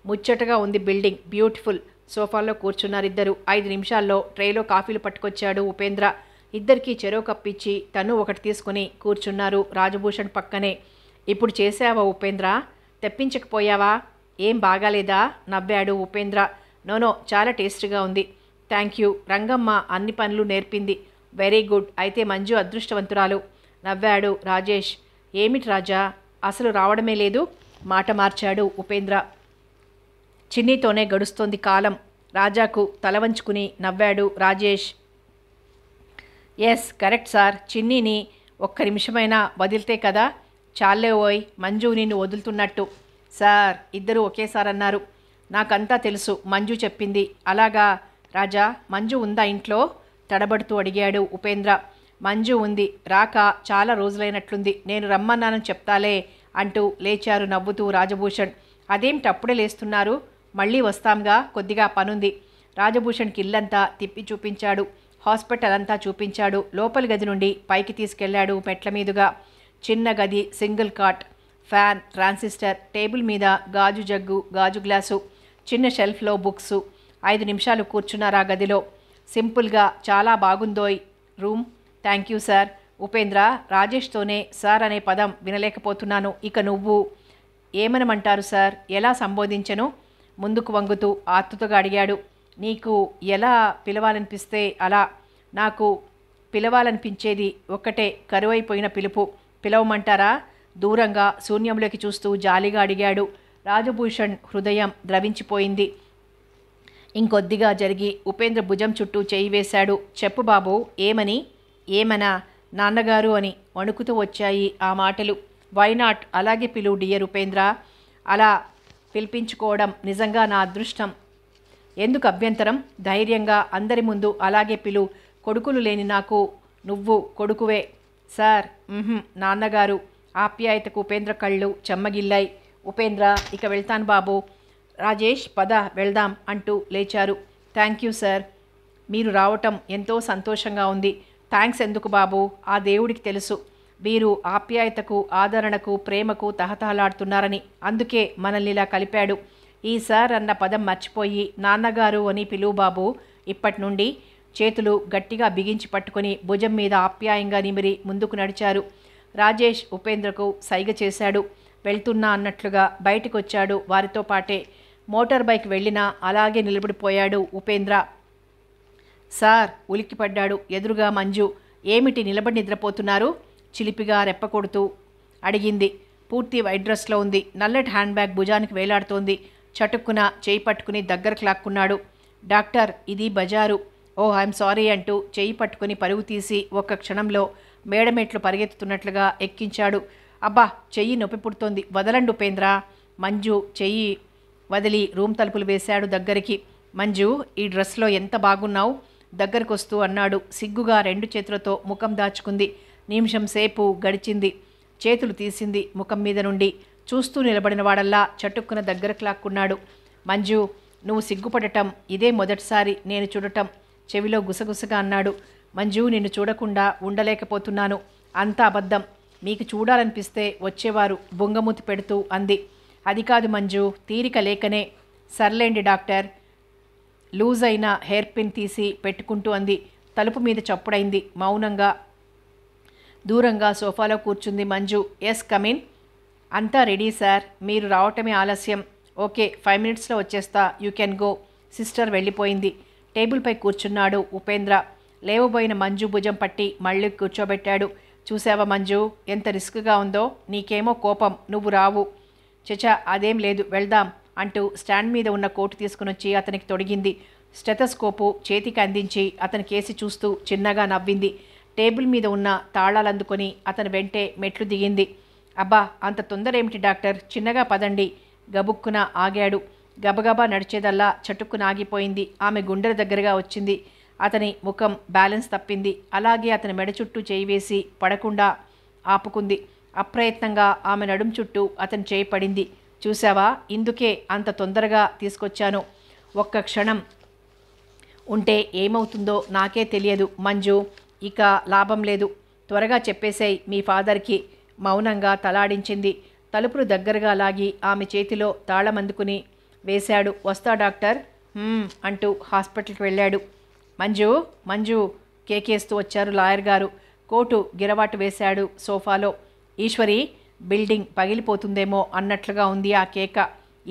Speaker 1: ముచ్చటగా ఉంది బిల్డింగ్ బ్యూటిఫుల్ సోఫాలో ఇద్దరు ఐదు నిమిషాల్లో ట్రేలో కాఫీలు పట్టుకొచ్చాడు ఉపేంద్ర ఇద్దరికీ చెరో కప్పిచ్చి తను ఒకటి తీసుకుని కూర్చున్నారు రాజభూషణ్ పక్కనే ఇప్పుడు చేసావా ఉపేంద్ర తెప్పించకపోయావా ఏం బాగాలేదా నవ్వాడు ఉపేంద్ర నోనో చాలా టేస్ట్గా ఉంది థ్యాంక్ యూ రంగమ్మ అన్ని పనులు నేర్పింది వెరీ గుడ్ అయితే మంజు అదృష్టవంతురాలు నవ్వాడు రాజేష్ ఏమిటి రాజా అసలు రావడమే లేదు మాట మార్చాడు ఉపేంద్ర చిన్నీతోనే గడుస్తోంది కాలం రాజాకు తల వంచుకుని నవ్వాడు రాజేష్ ఎస్ కరెక్ట్ సార్ చిన్నీని ఒక్క నిమిషమైనా వదిలితే కదా చాలే ఓయ్ మంజు నిన్ను వదులుతున్నట్టు సార్ ఇద్దరూ ఒకేసారి అన్నారు నాకంతా తెలుసు మంజు చెప్పింది అలాగా రాజా మంజు ఉందా ఇంట్లో తడబడుతూ అడిగాడు ఉపేంద్ర మంజు ఉంది రాక చాలా రోజులైనట్లుంది నేను రమ్మన్నానని చెప్తాలే అంటూ లేచారు నవ్వుతూ రాజభూషణ్ అదేమిటప్పుడే లేస్తున్నారు మళ్ళీ వస్తాంగా కొద్దిగా పనుంది రాజభూషణ్కి ఇల్లంతా తిప్పి చూపించాడు హాస్పిటల్ అంతా చూపించాడు లోపలి గది నుండి పైకి తీసుకెళ్లాడు మెట్ల మీదుగా చిన్న గది single cot fan transistor table మీద గాజు జగ్గు గాజు గ్లాసు చిన్న షెల్ఫ్లో బుక్సు ఐదు నిమిషాలు కూర్చున్నారా గదిలో సింపుల్గా చాలా బాగుందోయ్ room thank you sir Upendra రాజేష్తోనే సార్ అనే పదం వినలేకపోతున్నాను ఇక నువ్వు ఏమనమంటారు సార్ ఎలా సంబోధించను ముందుకు వంగుతూ ఆతృతగా అడిగాడు నీకు ఎలా పిలవాలనిపిస్తే అలా నాకు పిలవాలనిపించేది ఒక్కటే కరువైపోయిన పిలుపు పిలవమంటారా దూరంగా శూన్యంలోకి చూస్తూ జాలిగా అడిగాడు రాజభూషణ్ హృదయం ద్రవించిపోయింది ఇంకొద్దిగా జరిగి ఉపేంద్ర భుజం చుట్టూ చేయి వేశాడు చెప్పు బాబు ఏమని ఏమనా నాన్నగారు అని వణుకుతూ వచ్చాయి ఆ మాటలు వైనాట్ అలాగే పిలువు డియర్ ఉపేంద్ర అలా పిలిపించుకోవడం నిజంగా నా అదృష్టం ఎందుకు అభ్యంతరం ధైర్యంగా అందరి ముందు అలాగే పిలు కొడుకులు లేని నాకు నువ్వు కొడుకువే సార్ నాన్నగారు ఆప్యాయతకు ఉపేంద్ర కళ్ళు చెమ్మగిల్లాయి ఉపేంద్ర ఇక వెళ్తాను బాబు రాజేష్ పద వెళ్దాం అంటూ లేచారు థ్యాంక్ యూ సార్ మీరు రావటం ఎంతో సంతోషంగా ఉంది థ్యాంక్స్ ఎందుకు బాబు ఆ దేవుడికి తెలుసు మీరు ఆప్యాయతకు ఆదరణకు ప్రేమకు తహతహలాడుతున్నారని అందుకే మనల్ని ఇలా కలిపాడు ఈ సార్ అన్న పదం మర్చిపోయి నాన్నగారు అని పిలువు బాబు ఇప్పటి నుండి చేతులు గట్టిగా బిగించి పట్టుకుని భుజం మీద ఆప్యాయంగా నిమిరి ముందుకు నడిచారు రాజేష్ ఉపేంద్రకు సైగ చేశాడు వెళ్తున్నా అన్నట్లుగా బయటకొచ్చాడు వారితో పాటే మోటార్ బైక్ వెళ్ళినా అలాగే నిలబడిపోయాడు ఉపేంద్ర సార్ ఉలిక్కిపడ్డాడు ఎదురుగా మంజు ఏమిటి నిలబడి నిద్రపోతున్నారు చిలిపిగా రెప్పకొడుతూ అడిగింది పూర్తి వైట్ డ్రెస్లో ఉంది నల్లటి హ్యాండ్ బ్యాగ్ భుజానికి వేలాడుతోంది చటుక్కున చేయి పట్టుకుని దగ్గరకు లాక్కున్నాడు డాక్టర్ ఇది బజారు ఓ ఐఎమ్ సారీ అంటూ చేయి పట్టుకుని పరుగు తీసి ఒక్క క్షణంలో మేడమెట్లు పరిగెత్తుతున్నట్లుగా ఎక్కించాడు అబ్బా చెయ్యి నొప్పి పుడుతోంది వదలండు ఉపేంద్ర మంజు చెయ్యి వదిలి రూమ్ తలుపులు వేశాడు దగ్గరికి మంజు ఈ డ్రెస్లో ఎంత బాగున్నావు దగ్గరకొస్తూ అన్నాడు సిగ్గుగా రెండు చేతులతో ముఖం దాచుకుంది నిమిషం సేపు గడిచింది చేతులు తీసింది ముఖం మీద నుండి చూస్తూ నిలబడిన వాడల్లా చటుక్కున దగ్గరకు లాక్కున్నాడు మంజు నువ్వు సిగ్గుపడటం ఇదే మొదటిసారి నేను చూడటం చెవిలో గుసగుసగా అన్నాడు మంజు నిన్ను చూడకుండా ఉండలేకపోతున్నాను అంతా అబద్ధం మీకు చూడాలనిపిస్తే వచ్చేవారు బొంగమూతి పెడుతూ అంది అది కాదు మంజు తీరిక లేకనే సర్లేండి డాక్టర్ లూజ్ అయిన హెయిర్ పిన్ తీసి పెట్టుకుంటూ అంది తలుపు మీద చప్పుడైంది మౌనంగా దూరంగా సోఫాలో కూర్చుంది మంజు ఎస్ కమిన్ అంతా రెడీ సార్ మీరు రావటమే ఆలస్యం ఓకే ఫైవ్ మినిట్స్లో వచ్చేస్తా యూ కెన్ గో సిస్టర్ వెళ్ళిపోయింది టేబుల్పై కూర్చున్నాడు ఉపేంద్ర లేవబోయిన మంజు భుజం పట్టి మళ్ళీ కూర్చోబెట్టాడు చూసావా మంజు ఎంత రిస్క్గా ఉందో నీకేమో కోపం నువ్వు రావు చచా అదేం లేదు వెళ్దాం అంటూ స్టాండ్ మీద ఉన్న కోటు తీసుకునొచ్చి అతనికి తొడిగింది స్టెథస్కోపు చేతికి అందించి అతని కేసి చూస్తూ చిన్నగా నవ్వింది టేబుల్ మీద ఉన్న తాళాలు అందుకొని అతను వెంటే మెట్లు దిగింది అబ్బా అంత తొందర ఏమిటి డాక్టర్ చిన్నగా పదండి గబుక్కున ఆగాడు గబగబా నడిచేదల్లా చటుక్కున ఆగిపోయింది ఆమె గుండెల దగ్గరగా వచ్చింది అతని ముఖం బ్యాలెన్స్ తప్పింది అలాగే అతని మెడ చుట్టూ చేయి వేసి పడకుండా ఆపుకుంది అప్రయత్నంగా ఆమె నడుం చుట్టూ అతను చేయపడింది చూసావా ఇందుకే అంత తొందరగా తీసుకొచ్చాను ఒక్క క్షణం ఉంటే ఏమవుతుందో నాకే తెలియదు మంజు ఇక లాభం లేదు త్వరగా చెప్పేశాయి మీ ఫాదర్కి మౌనంగా తలాడించింది తలుపులు దగ్గరగా లాగి ఆమె చేతిలో తాళం అందుకుని వేశాడు వస్తా డాక్టర్ అంటూ హాస్పిటల్కి వెళ్ళాడు మంజు మంజు కేకేస్తూ వచ్చారు లాయర్ గారు కోటు గిరవాటు వేశాడు సోఫాలో ఈశ్వరి బిల్డింగ్ పగిలిపోతుందేమో అన్నట్లుగా ఉంది ఆ కేక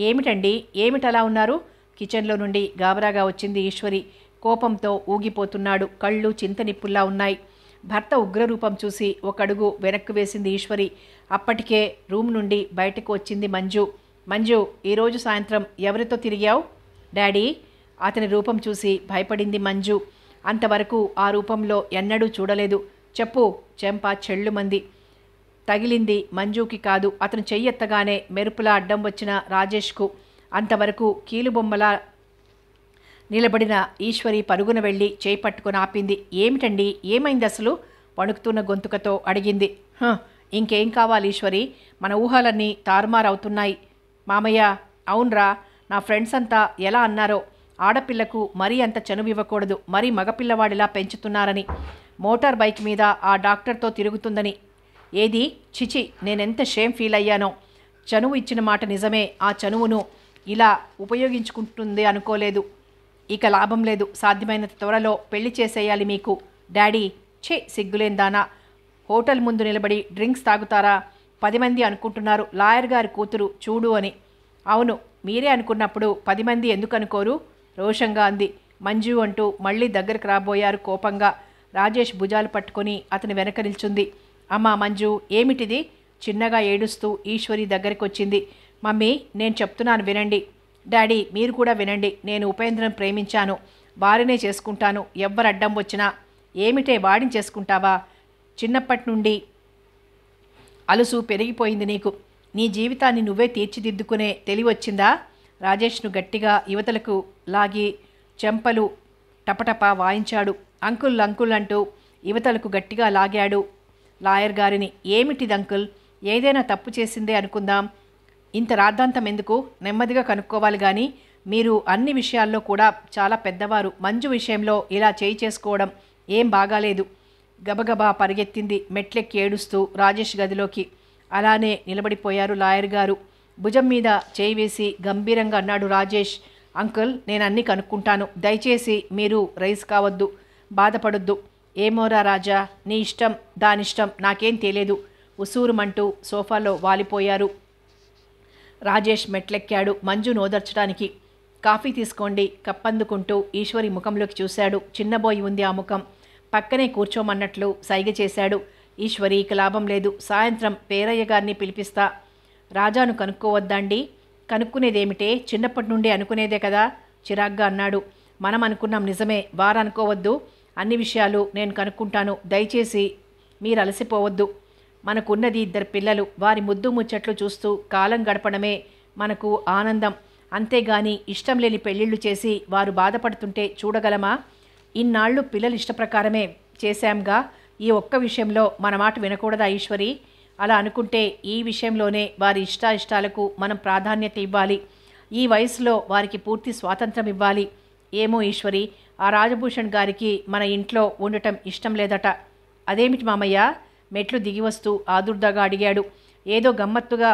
Speaker 1: ఏమిటండి ఏమిటలా ఉన్నారు కిచెన్లో నుండి గాబరాగా వచ్చింది ఈశ్వరి కోపంతో ఊగిపోతున్నాడు కళ్ళు చింతనిప్పుల్లా ఉన్నాయి భర్త ఉగ్రరూపం చూసి ఒకడుగు వెనక్కు వేసింది ఈశ్వరి అప్పటికే రూమ్ నుండి బయటకు వచ్చింది మంజు మంజు ఈరోజు సాయంత్రం ఎవరితో తిరిగావు డాడీ అతని రూపం చూసి భయపడింది మంజు అంతవరకు ఆ రూపంలో ఎన్నడూ చూడలేదు చెప్పు చెంప మంది తగిలింది మంజుకి కాదు అతను చెయ్యెత్తగానే మెరుపులా అడ్డం వచ్చిన రాజేష్కు అంతవరకు కీలుబొమ్మలా నిలబడిన ఈశ్వరి పరుగున వెళ్ళి చేపట్టుకుని ఆపింది ఏమిటండి ఏమైంది అసలు వణుకుతున్న గొంతుకతో అడిగింది ఇంకేం కావాలి ఈశ్వరి మన ఊహలన్నీ తారుమారవుతున్నాయి మామయ్య అవునరా నా ఫ్రెండ్స్ అంతా ఎలా అన్నారో ఆడపిల్లకు మరీ అంత చనువివ్వకూడదు మరీ మగపిల్లవాడిలా పెంచుతున్నారని మోటార్ బైక్ మీద ఆ డాక్టర్తో తిరుగుతుందని ఏది చిచి నేనెంత షేమ్ ఫీల్ అయ్యానో చనువు ఇచ్చిన మాట నిజమే ఆ చనువును ఇలా ఉపయోగించుకుంటుంది అనుకోలేదు ఇక లాభం లేదు సాధ్యమైనంత త్వరలో పెళ్లి చేసేయాలి మీకు డాడీ ఛే సిగ్గులేందానా హోటల్ ముందు నిలబడి డ్రింక్స్ తాగుతారా పది మంది అనుకుంటున్నారు లాయర్ గారి కూతురు చూడు అని అవును మీరే అనుకున్నప్పుడు పది మంది ఎందుకు అనుకోరు రోషంగా అంది మంజు అంటూ మళ్ళీ దగ్గరకు రాబోయారు కోపంగా రాజేష్ భుజాలు పట్టుకొని అతని వెనక నిల్చుంది అమ్మా మంజు ఏమిటిది చిన్నగా ఏడుస్తూ ఈశ్వరి దగ్గరికి వచ్చింది మమ్మీ నేను చెప్తున్నాను వినండి డాడీ మీరు కూడా వినండి నేను ఉపేంద్రం ప్రేమించాను వారినే చేసుకుంటాను ఎవ్వరు అడ్డం వచ్చినా ఏమిటే వాడిని చేసుకుంటావా చిన్నప్పటి నుండి అలుసు పెరిగిపోయింది నీకు నీ జీవితాన్ని నువ్వే తీర్చిదిద్దుకునే తెలివొచ్చిందా రాజేష్ను గట్టిగా యువతలకు లాగి చెంపలు టపటప వాయించాడు అంకుల్ అంకుల్ అంటూ యువతలకు గట్టిగా లాగాడు లాయర్ గారిని ఏమిటిది అంకుల్ ఏదైనా తప్పు చేసిందే అనుకుందాం ఇంత రాద్ధాంతం ఎందుకు నెమ్మదిగా కనుక్కోవాలి కానీ మీరు అన్ని విషయాల్లో కూడా చాలా పెద్దవారు మంజు విషయంలో ఇలా చేయి చేసుకోవడం ఏం బాగాలేదు గబగబా పరిగెత్తింది మెట్లెక్కి ఏడుస్తూ రాజేష్ గదిలోకి అలానే నిలబడిపోయారు లాయర్ గారు భుజం మీద చేయి వేసి గంభీరంగా అన్నాడు రాజేష్ అంకుల్ నేను అన్నీ కనుక్కుంటాను దయచేసి మీరు రైస్ కావద్దు బాధపడొద్దు ఏమోరా రాజా నీ ఇష్టం దానిష్టం నాకేం తెలియదు ఉసూరుమంటూ సోఫాలో వాలిపోయారు రాజేష్ మెట్లెక్కాడు మంజు నోదర్చడానికి కాఫీ తీసుకోండి కప్పందుకుంటూ ఈశ్వరి ముఖంలోకి చూశాడు చిన్నబోయి ఉంది ఆ ముఖం పక్కనే కూర్చోమన్నట్లు సైగ చేశాడు ఈశ్వరి ఇక లాభం లేదు సాయంత్రం పేరయ్య గారిని పిలిపిస్తా రాజాను కనుక్కోవద్దండి కనుక్కునేదేమిటే చిన్నప్పటి నుండి అనుకునేదే కదా చిరాగ్గా అన్నాడు మనం అనుకున్నాం నిజమే వారు అనుకోవద్దు అన్ని విషయాలు నేను కనుక్కుంటాను దయచేసి మీరు అలసిపోవద్దు మనకున్నది ఇద్దరు పిల్లలు వారి ముద్దు ముచ్చట్లు చూస్తూ కాలం గడపడమే మనకు ఆనందం అంతేగాని ఇష్టం లేని పెళ్ళిళ్ళు చేసి వారు బాధపడుతుంటే చూడగలమా ఇన్నాళ్ళు పిల్లలు ఇష్టప్రకారమే చేశాంగా ఈ ఒక్క విషయంలో మన మాట వినకూడదా ఈశ్వరి అలా అనుకుంటే ఈ విషయంలోనే వారి ఇష్టాయిష్టాలకు మనం ప్రాధాన్యత ఇవ్వాలి ఈ వయసులో వారికి పూర్తి స్వాతంత్రం ఇవ్వాలి ఏమో ఈశ్వరి ఆ రాజభూషణ్ గారికి మన ఇంట్లో ఉండటం ఇష్టం లేదట అదేమిటి మామయ్య మెట్లు దిగి వస్తూ ఆదుర్దాగా అడిగాడు ఏదో గమ్మత్తుగా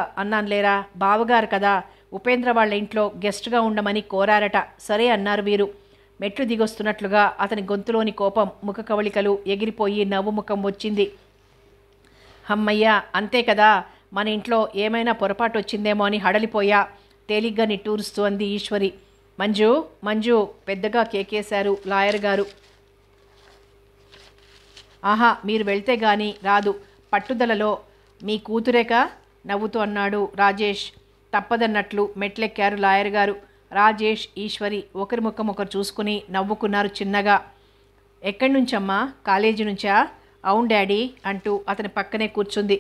Speaker 1: లేరా బావగారు కదా ఉపేంద్ర వాళ్ళ ఇంట్లో గెస్ట్గా ఉండమని కోరారట సరే అన్నారు వీరు మెట్లు దిగొస్తున్నట్లుగా అతని గొంతులోని కోపం ముఖ కవళికలు ఎగిరిపోయి నవ్వు ముఖం వచ్చింది హమ్మయ్య అంతే కదా మన ఇంట్లో ఏమైనా పొరపాటు వచ్చిందేమో అని హడలిపోయా తేలిగ్గా నిట్టూరుస్తూ అంది ఈశ్వరి మంజు మంజు పెద్దగా కేకేశారు లాయర్ గారు ఆహా మీరు వెళ్తే గాని రాదు పట్టుదలలో మీ కూతురేక నవ్వుతూ అన్నాడు రాజేష్ తప్పదన్నట్లు మెట్లెక్కారు లాయర్ గారు రాజేష్ ఈశ్వరి ఒకరి ముఖం ఒకరు చూసుకుని నవ్వుకున్నారు చిన్నగా ఎక్కడి నుంచమ్మా కాలేజీ నుంచా అవును డాడీ అంటూ అతని పక్కనే కూర్చుంది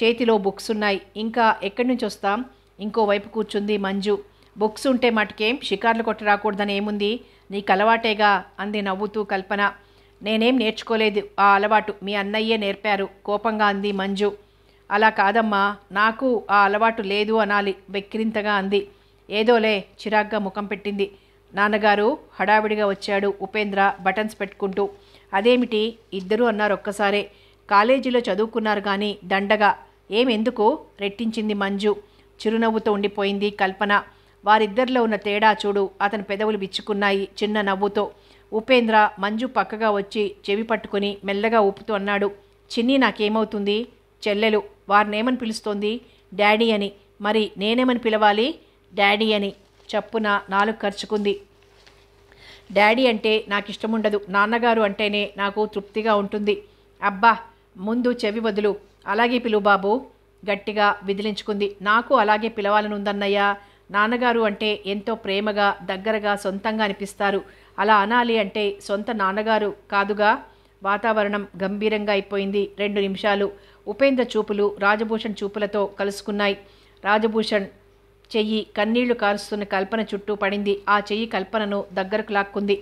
Speaker 1: చేతిలో బుక్స్ ఉన్నాయి ఇంకా ఎక్కడి నుంచి వస్తాం ఇంకోవైపు కూర్చుంది మంజు బుక్స్ ఉంటే మటుకేం షికార్లు కొట్టి రాకూడదని ఏముంది నీకు అలవాటేగా అంది నవ్వుతూ కల్పన నేనేం నేర్చుకోలేదు ఆ అలవాటు మీ అన్నయ్యే నేర్పారు కోపంగా అంది మంజు అలా కాదమ్మా నాకు ఆ అలవాటు లేదు అనాలి వెక్కిరింతగా అంది ఏదోలే చిరాగ్గా ముఖం పెట్టింది నాన్నగారు హడావిడిగా వచ్చాడు ఉపేంద్ర బటన్స్ పెట్టుకుంటూ అదేమిటి ఇద్దరూ అన్నారు ఒక్కసారే కాలేజీలో చదువుకున్నారు కానీ దండగా ఏమెందుకు రెట్టించింది మంజు చిరునవ్వుతో ఉండిపోయింది కల్పన వారిద్దరిలో ఉన్న తేడా చూడు అతని పెదవులు విచ్చుకున్నాయి చిన్న నవ్వుతో ఉపేంద్ర మంజు పక్కగా వచ్చి చెవి పట్టుకుని మెల్లగా ఊపుతూ అన్నాడు చిన్ని నాకేమవుతుంది చెల్లెలు వారినేమని పిలుస్తోంది డాడీ అని మరి నేనేమని పిలవాలి డాడీ అని చప్పున నాలుగు ఖర్చుకుంది డాడీ అంటే నాకు ఇష్టం ఉండదు నాన్నగారు అంటేనే నాకు తృప్తిగా ఉంటుంది అబ్బా ముందు చెవి వదులు అలాగే పిలువు బాబు గట్టిగా విదిలించుకుంది నాకు అలాగే పిలవాలనుందన్నయ్యా నాన్నగారు అంటే ఎంతో ప్రేమగా దగ్గరగా సొంతంగా అనిపిస్తారు అలా అనాలి అంటే సొంత నాన్నగారు కాదుగా వాతావరణం గంభీరంగా అయిపోయింది రెండు నిమిషాలు ఉపేంద్ర చూపులు రాజభూషణ్ చూపులతో కలుసుకున్నాయి రాజభూషణ్ చెయ్యి కన్నీళ్లు కారుస్తున్న కల్పన చుట్టూ పడింది ఆ చెయ్యి కల్పనను దగ్గరకు లాక్కుంది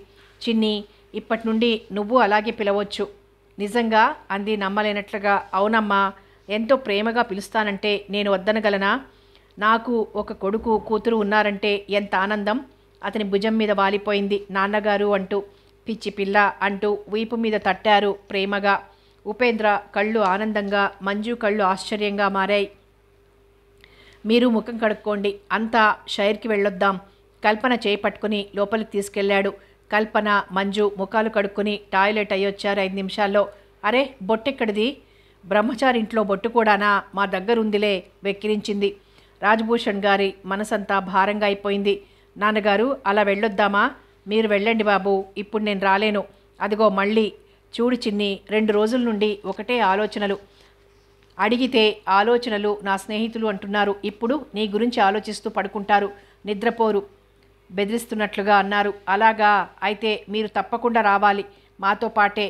Speaker 1: చిన్ని ఇప్పటి నుండి నువ్వు అలాగే పిలవచ్చు నిజంగా అంది నమ్మలేనట్లుగా అవునమ్మా ఎంతో ప్రేమగా పిలుస్తానంటే నేను వద్దనగలనా నాకు ఒక కొడుకు కూతురు ఉన్నారంటే ఎంత ఆనందం అతని భుజం మీద వాలిపోయింది నాన్నగారు అంటూ పిచ్చి పిల్ల అంటూ వీపు మీద తట్టారు ప్రేమగా ఉపేంద్ర కళ్ళు ఆనందంగా మంజు కళ్ళు ఆశ్చర్యంగా మారాయి మీరు ముఖం కడుక్కోండి అంతా షైర్కి వెళ్ళొద్దాం కల్పన చేపట్టుకుని లోపలికి తీసుకెళ్లాడు కల్పన మంజు ముఖాలు కడుక్కుని టాయిలెట్ అయ్యొచ్చారు ఐదు నిమిషాల్లో అరే బొట్టెక్కడిది బ్రహ్మచారి ఇంట్లో బొట్టు కూడానా మా దగ్గరుందిలే వెక్కిరించింది రాజభూషణ్ గారి మనసంతా భారంగా అయిపోయింది నాన్నగారు అలా వెళ్ళొద్దామా మీరు వెళ్ళండి బాబు ఇప్పుడు నేను రాలేను అదిగో మళ్ళీ చూడు చిన్ని రెండు రోజుల నుండి ఒకటే ఆలోచనలు అడిగితే ఆలోచనలు నా స్నేహితులు అంటున్నారు ఇప్పుడు నీ గురించి ఆలోచిస్తూ పడుకుంటారు నిద్రపోరు బెదిరిస్తున్నట్లుగా అన్నారు అలాగా అయితే మీరు తప్పకుండా రావాలి మాతో పాటే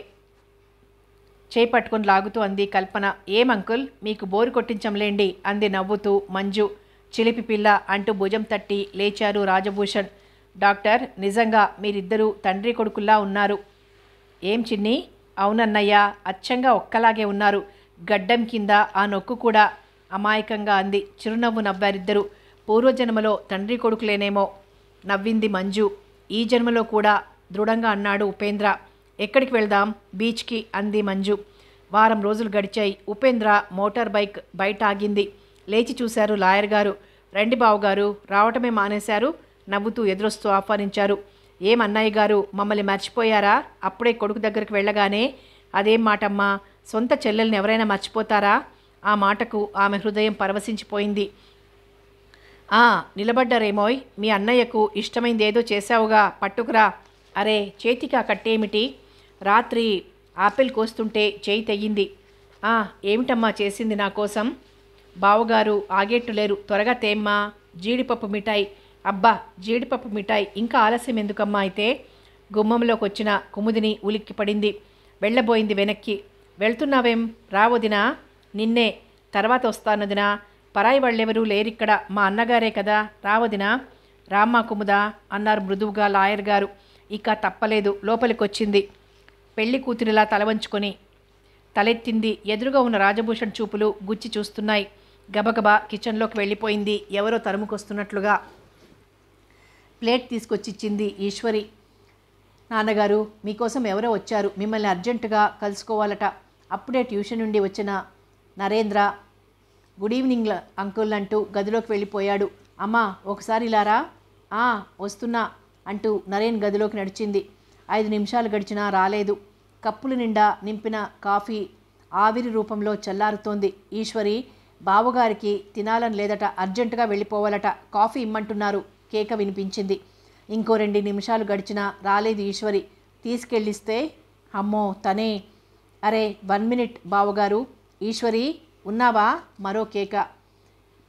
Speaker 1: చేపట్టుకుని లాగుతూ అంది కల్పన ఏమంకుల్ మీకు బోరు కొట్టించంలేండి అంది నవ్వుతూ మంజు చిలిపి పిల్ల అంటూ భుజం తట్టి లేచారు రాజభూషణ్ డాక్టర్ నిజంగా మీరిద్దరూ తండ్రి కొడుకుల్లా ఉన్నారు ఏం చిన్ని అవునన్నయ్య అచ్చంగా ఒక్కలాగే ఉన్నారు గడ్డం కింద ఆ నొక్కు కూడా అమాయకంగా అంది చిరునవ్వు నవ్వారిద్దరు పూర్వజన్మలో తండ్రి కొడుకులేనేమో నవ్వింది మంజు ఈ జన్మలో కూడా దృఢంగా అన్నాడు ఉపేంద్ర ఎక్కడికి వెళ్దాం బీచ్కి అంది మంజు వారం రోజులు గడిచాయి ఉపేంద్ర మోటార్ బైక్ బయట ఆగింది లేచి చూశారు లాయర్ గారు రండి బావు గారు రావటమే మానేశారు నవ్వుతూ ఎదురొస్తూ ఆహ్వానించారు ఏం అన్నయ్య గారు మమ్మల్ని మర్చిపోయారా అప్పుడే కొడుకు దగ్గరికి వెళ్ళగానే అదేం మాటమ్మా సొంత చెల్లెల్ని ఎవరైనా మర్చిపోతారా ఆ మాటకు ఆమె హృదయం పరవశించిపోయింది ఆ నిలబడ్డారేమోయ్ మీ అన్నయ్యకు ఇష్టమైంది ఏదో చేశావుగా పట్టుకురా అరే చేతికి ఆ కట్టేమిటి రాత్రి ఆపిల్ కోస్తుంటే చేయి తెయ్యింది ఏమిటమ్మా చేసింది నా కోసం బావగారు ఆగేట్టు లేరు త్వరగా తేమ్మా జీడిపప్పు మిఠాయి అబ్బా జీడిపప్పు మిఠాయి ఇంకా ఆలస్యం ఎందుకమ్మా అయితే గుమ్మంలోకి వచ్చిన కుముదిని ఉలిక్కి పడింది వెళ్ళబోయింది వెనక్కి వెళ్తున్నావేం రావదినా నిన్నే తర్వాత వస్తానదినా పరాయి వాళ్ళెవరూ లేరిక్కడ మా అన్నగారే కదా రావదినా రామ్మా కుముదా అన్నారు మృదువుగా లాయర్ గారు ఇక తప్పలేదు లోపలికొచ్చింది పెళ్లి కూతురిలా తలవంచుకొని తలెత్తింది ఎదురుగా ఉన్న రాజభూషణ్ చూపులు గుచ్చి చూస్తున్నాయి గబగబా కిచెన్లోకి వెళ్ళిపోయింది ఎవరో తరుముకొస్తున్నట్లుగా ప్లేట్ తీసుకొచ్చిచ్చింది ఈశ్వరి నాన్నగారు మీకోసం ఎవరో వచ్చారు మిమ్మల్ని అర్జెంటుగా కలుసుకోవాలట అప్పుడే ట్యూషన్ నుండి వచ్చిన నరేంద్ర గుడ్ ఈవినింగ్ అంకుల్ అంటూ గదిలోకి వెళ్ళిపోయాడు అమ్మా ఒకసారి ఇలారా వస్తున్నా అంటూ నరేన్ గదిలోకి నడిచింది ఐదు నిమిషాలు గడిచినా రాలేదు కప్పులు నిండా నింపిన కాఫీ ఆవిరి రూపంలో చల్లారుతోంది ఈశ్వరి బావగారికి తినాలని లేదట అర్జెంటుగా వెళ్ళిపోవాలట కాఫీ ఇమ్మంటున్నారు కేక వినిపించింది ఇంకో రెండు నిమిషాలు గడిచినా రాలేదు ఈశ్వరి తీసుకెళ్ళిస్తే అమ్మో తనే అరే వన్ మినిట్ బావగారు ఈశ్వరి ఉన్నావా మరో కేక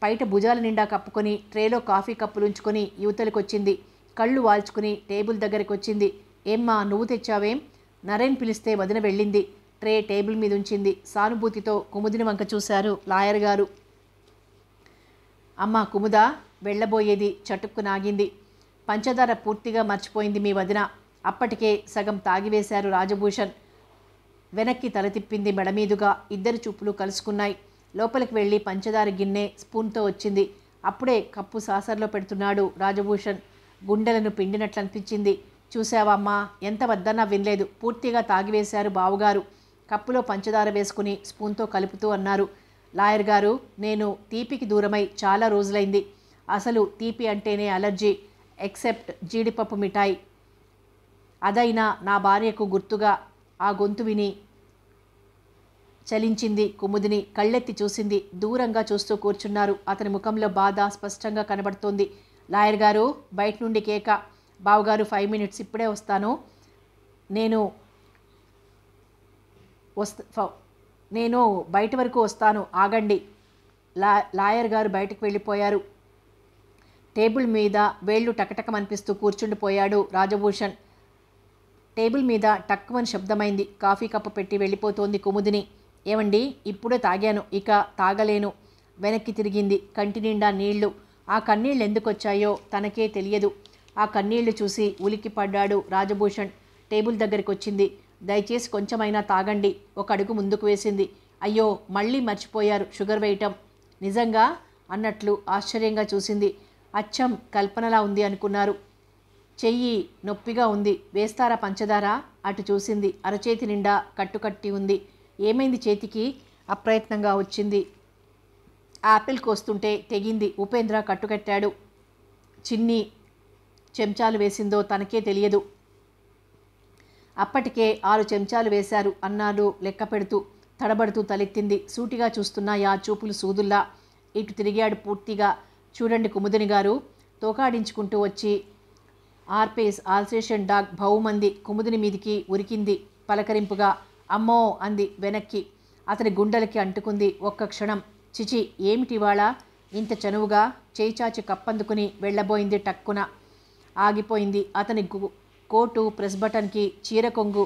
Speaker 1: బయట భుజాల నిండా కప్పుకొని ట్రేలో కాఫీ కప్పులు కప్పులుంచుకొని యువతలకొచ్చింది కళ్ళు వాల్చుకుని టేబుల్ దగ్గరికి వచ్చింది ఏమ్మా నువ్వు తెచ్చావేం నరేన్ పిలిస్తే వదిన వెళ్ళింది ట్రే టేబుల్ మీద ఉంచింది సానుభూతితో కుముదిని వంక చూశారు లాయర్ గారు అమ్మ కుముద వెళ్ళబోయేది చటుక్కు నాగింది పంచదార పూర్తిగా మర్చిపోయింది మీ వదిన అప్పటికే సగం తాగివేశారు రాజభూషణ్ వెనక్కి తల తిప్పింది మెడమీదుగా ఇద్దరు చూపులు కలుసుకున్నాయి లోపలికి వెళ్ళి పంచదార గిన్నె స్పూన్తో వచ్చింది అప్పుడే కప్పు సాసర్లో పెడుతున్నాడు రాజభూషణ్ గుండెలను పిండినట్లు అనిపించింది చూసావమ్మా ఎంత వద్దన్నా వినలేదు పూర్తిగా తాగివేశారు బావుగారు కప్పులో పంచదార వేసుకుని స్పూన్తో కలుపుతూ అన్నారు లాయర్ గారు నేను తీపికి దూరమై చాలా రోజులైంది అసలు తీపి అంటేనే అలర్జీ ఎక్సెప్ట్ జీడిపప్పు మిఠాయి అదైనా నా భార్యకు గుర్తుగా ఆ గొంతు విని చలించింది కుముదిని కళ్ళెత్తి చూసింది దూరంగా చూస్తూ కూర్చున్నారు అతని ముఖంలో బాధ స్పష్టంగా కనబడుతోంది లాయర్ గారు బయట నుండి కేక బావగారు ఫైవ్ మినిట్స్ ఇప్పుడే వస్తాను నేను వస్త నేను బయట వరకు వస్తాను ఆగండి లా లాయర్ గారు బయటకు వెళ్ళిపోయారు టేబుల్ మీద వేళ్ళు టకటకమనిపిస్తూ కూర్చుండిపోయాడు రాజభూషణ్ టేబుల్ మీద టక్కుమని శబ్దమైంది కాఫీ కప్పు పెట్టి వెళ్ళిపోతోంది కుముదిని ఏమండి ఇప్పుడే తాగాను ఇక తాగలేను వెనక్కి తిరిగింది కంటి నిండా నీళ్లు ఆ కన్నీళ్ళు ఎందుకు వచ్చాయో తనకే తెలియదు ఆ కన్నీళ్లు చూసి ఉలిక్కిపడ్డాడు రాజభూషణ్ టేబుల్ దగ్గరికి వచ్చింది దయచేసి కొంచెమైనా తాగండి ఒక అడుగు ముందుకు వేసింది అయ్యో మళ్ళీ మర్చిపోయారు షుగర్ వేయటం నిజంగా అన్నట్లు ఆశ్చర్యంగా చూసింది అచ్చం కల్పనలా ఉంది అనుకున్నారు చెయ్యి నొప్పిగా ఉంది వేస్తారా పంచదారా అటు చూసింది అరచేతి నిండా కట్టుకట్టి ఉంది ఏమైంది చేతికి అప్రయత్నంగా వచ్చింది ఆపిల్ కోస్తుంటే తెగింది ఉపేంద్ర కట్టుకట్టాడు చిన్ని చెంచాలు వేసిందో తనకే తెలియదు అప్పటికే ఆరు చెంచాలు వేశారు అన్నాడు లెక్క పెడుతూ తడబడుతూ తలెత్తింది సూటిగా చూస్తున్నాయి ఆ చూపులు సూదుల్లా ఇటు తిరిగాడు పూర్తిగా చూడండి కుముదిని గారు తోకాడించుకుంటూ వచ్చి ఆర్పేస్ ఆల్సేషన్ డాగ్ భౌమంది కుముదిని మీదికి ఉరికింది పలకరింపుగా అమ్మో అంది వెనక్కి అతని గుండెలకి అంటుకుంది ఒక్క క్షణం చిచి ఏమిటి ఏమిటివాళ ఇంత చనువుగా చేయిచాచి కప్పందుకుని వెళ్ళబోయింది టక్కున ఆగిపోయింది అతని కోటు ప్రెస్ బటన్కి చీర కొంగు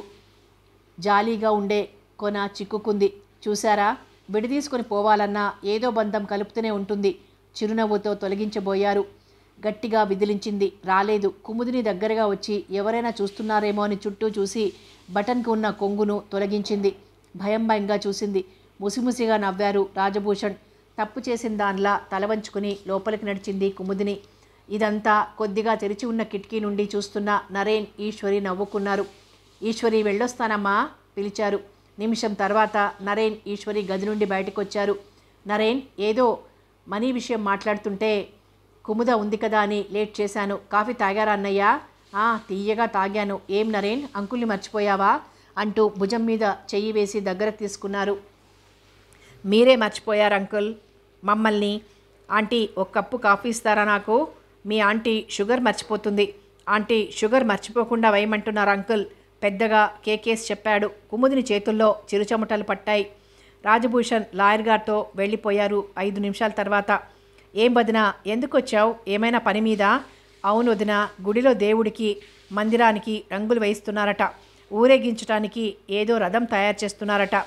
Speaker 1: జాలీగా ఉండే కొన చిక్కుకుంది చూశారా విడిదీసుకుని పోవాలన్నా ఏదో బంధం కలుపుతూనే ఉంటుంది చిరునవ్వుతో తొలగించబోయారు గట్టిగా విదిలించింది రాలేదు కుముదిని దగ్గరగా వచ్చి ఎవరైనా చూస్తున్నారేమో అని చుట్టూ చూసి బటన్కు ఉన్న కొంగును తొలగించింది భయం భయంగా చూసింది ముసిముసిగా నవ్వారు రాజభూషణ్ తప్పు చేసిన దానిలా తలవంచుకుని లోపలికి నడిచింది కుముదిని ఇదంతా కొద్దిగా తెరిచి ఉన్న కిటికీ నుండి చూస్తున్న నరేన్ ఈశ్వరి నవ్వుకున్నారు ఈశ్వరి వెళ్ళొస్తానమ్మా పిలిచారు నిమిషం తర్వాత నరేన్ ఈశ్వరి గది నుండి వచ్చారు నరేన్ ఏదో మనీ విషయం మాట్లాడుతుంటే కుముద ఉంది కదా అని లేట్ చేశాను కాఫీ తాగారా అన్నయ్య తీయగా తాగాను ఏం నరేన్ అంకుల్ని మర్చిపోయావా అంటూ భుజం మీద చెయ్యి వేసి దగ్గర తీసుకున్నారు మీరే మర్చిపోయారు అంకుల్ మమ్మల్ని ఆంటీ ఒక కప్పు కాఫీ ఇస్తారా నాకు మీ ఆంటీ షుగర్ మర్చిపోతుంది ఆంటీ షుగర్ మర్చిపోకుండా వేయమంటున్నారు అంకుల్ పెద్దగా కేకేస్ చెప్పాడు కుముదిని చేతుల్లో చిరుచమటలు పట్టాయి రాజభూషణ్ లాయర్ గారితో వెళ్ళిపోయారు ఐదు నిమిషాల తర్వాత ఏం వదినా ఎందుకు వచ్చావు ఏమైనా పని మీద అవును వదిన గుడిలో దేవుడికి మందిరానికి రంగులు వేయిస్తున్నారట ఊరేగించడానికి ఏదో రథం తయారు చేస్తున్నారట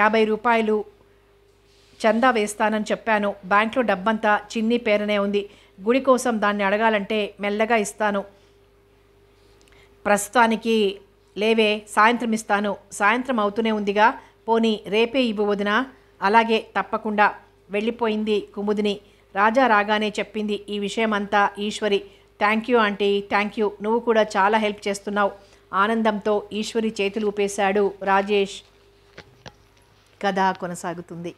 Speaker 1: యాభై రూపాయలు చందా వేస్తానని చెప్పాను బ్యాంక్లో డబ్బంతా చిన్ని పేరనే ఉంది గుడి కోసం దాన్ని అడగాలంటే మెల్లగా ఇస్తాను ప్రస్తుతానికి లేవే సాయంత్రం ఇస్తాను సాయంత్రం అవుతూనే ఉందిగా పోని రేపే వదిన అలాగే తప్పకుండా వెళ్ళిపోయింది కుముదిని రాజా రాగానే చెప్పింది ఈ విషయమంతా Eshwari thank you aunty thank you నువ్వు కూడా చాలా హెల్ప్ చేస్తున్నావు ఆనందంతో ఈశ్వరి చేతులు ఊపేశాడు రాజేష్ కథ కొనసాగుతుంది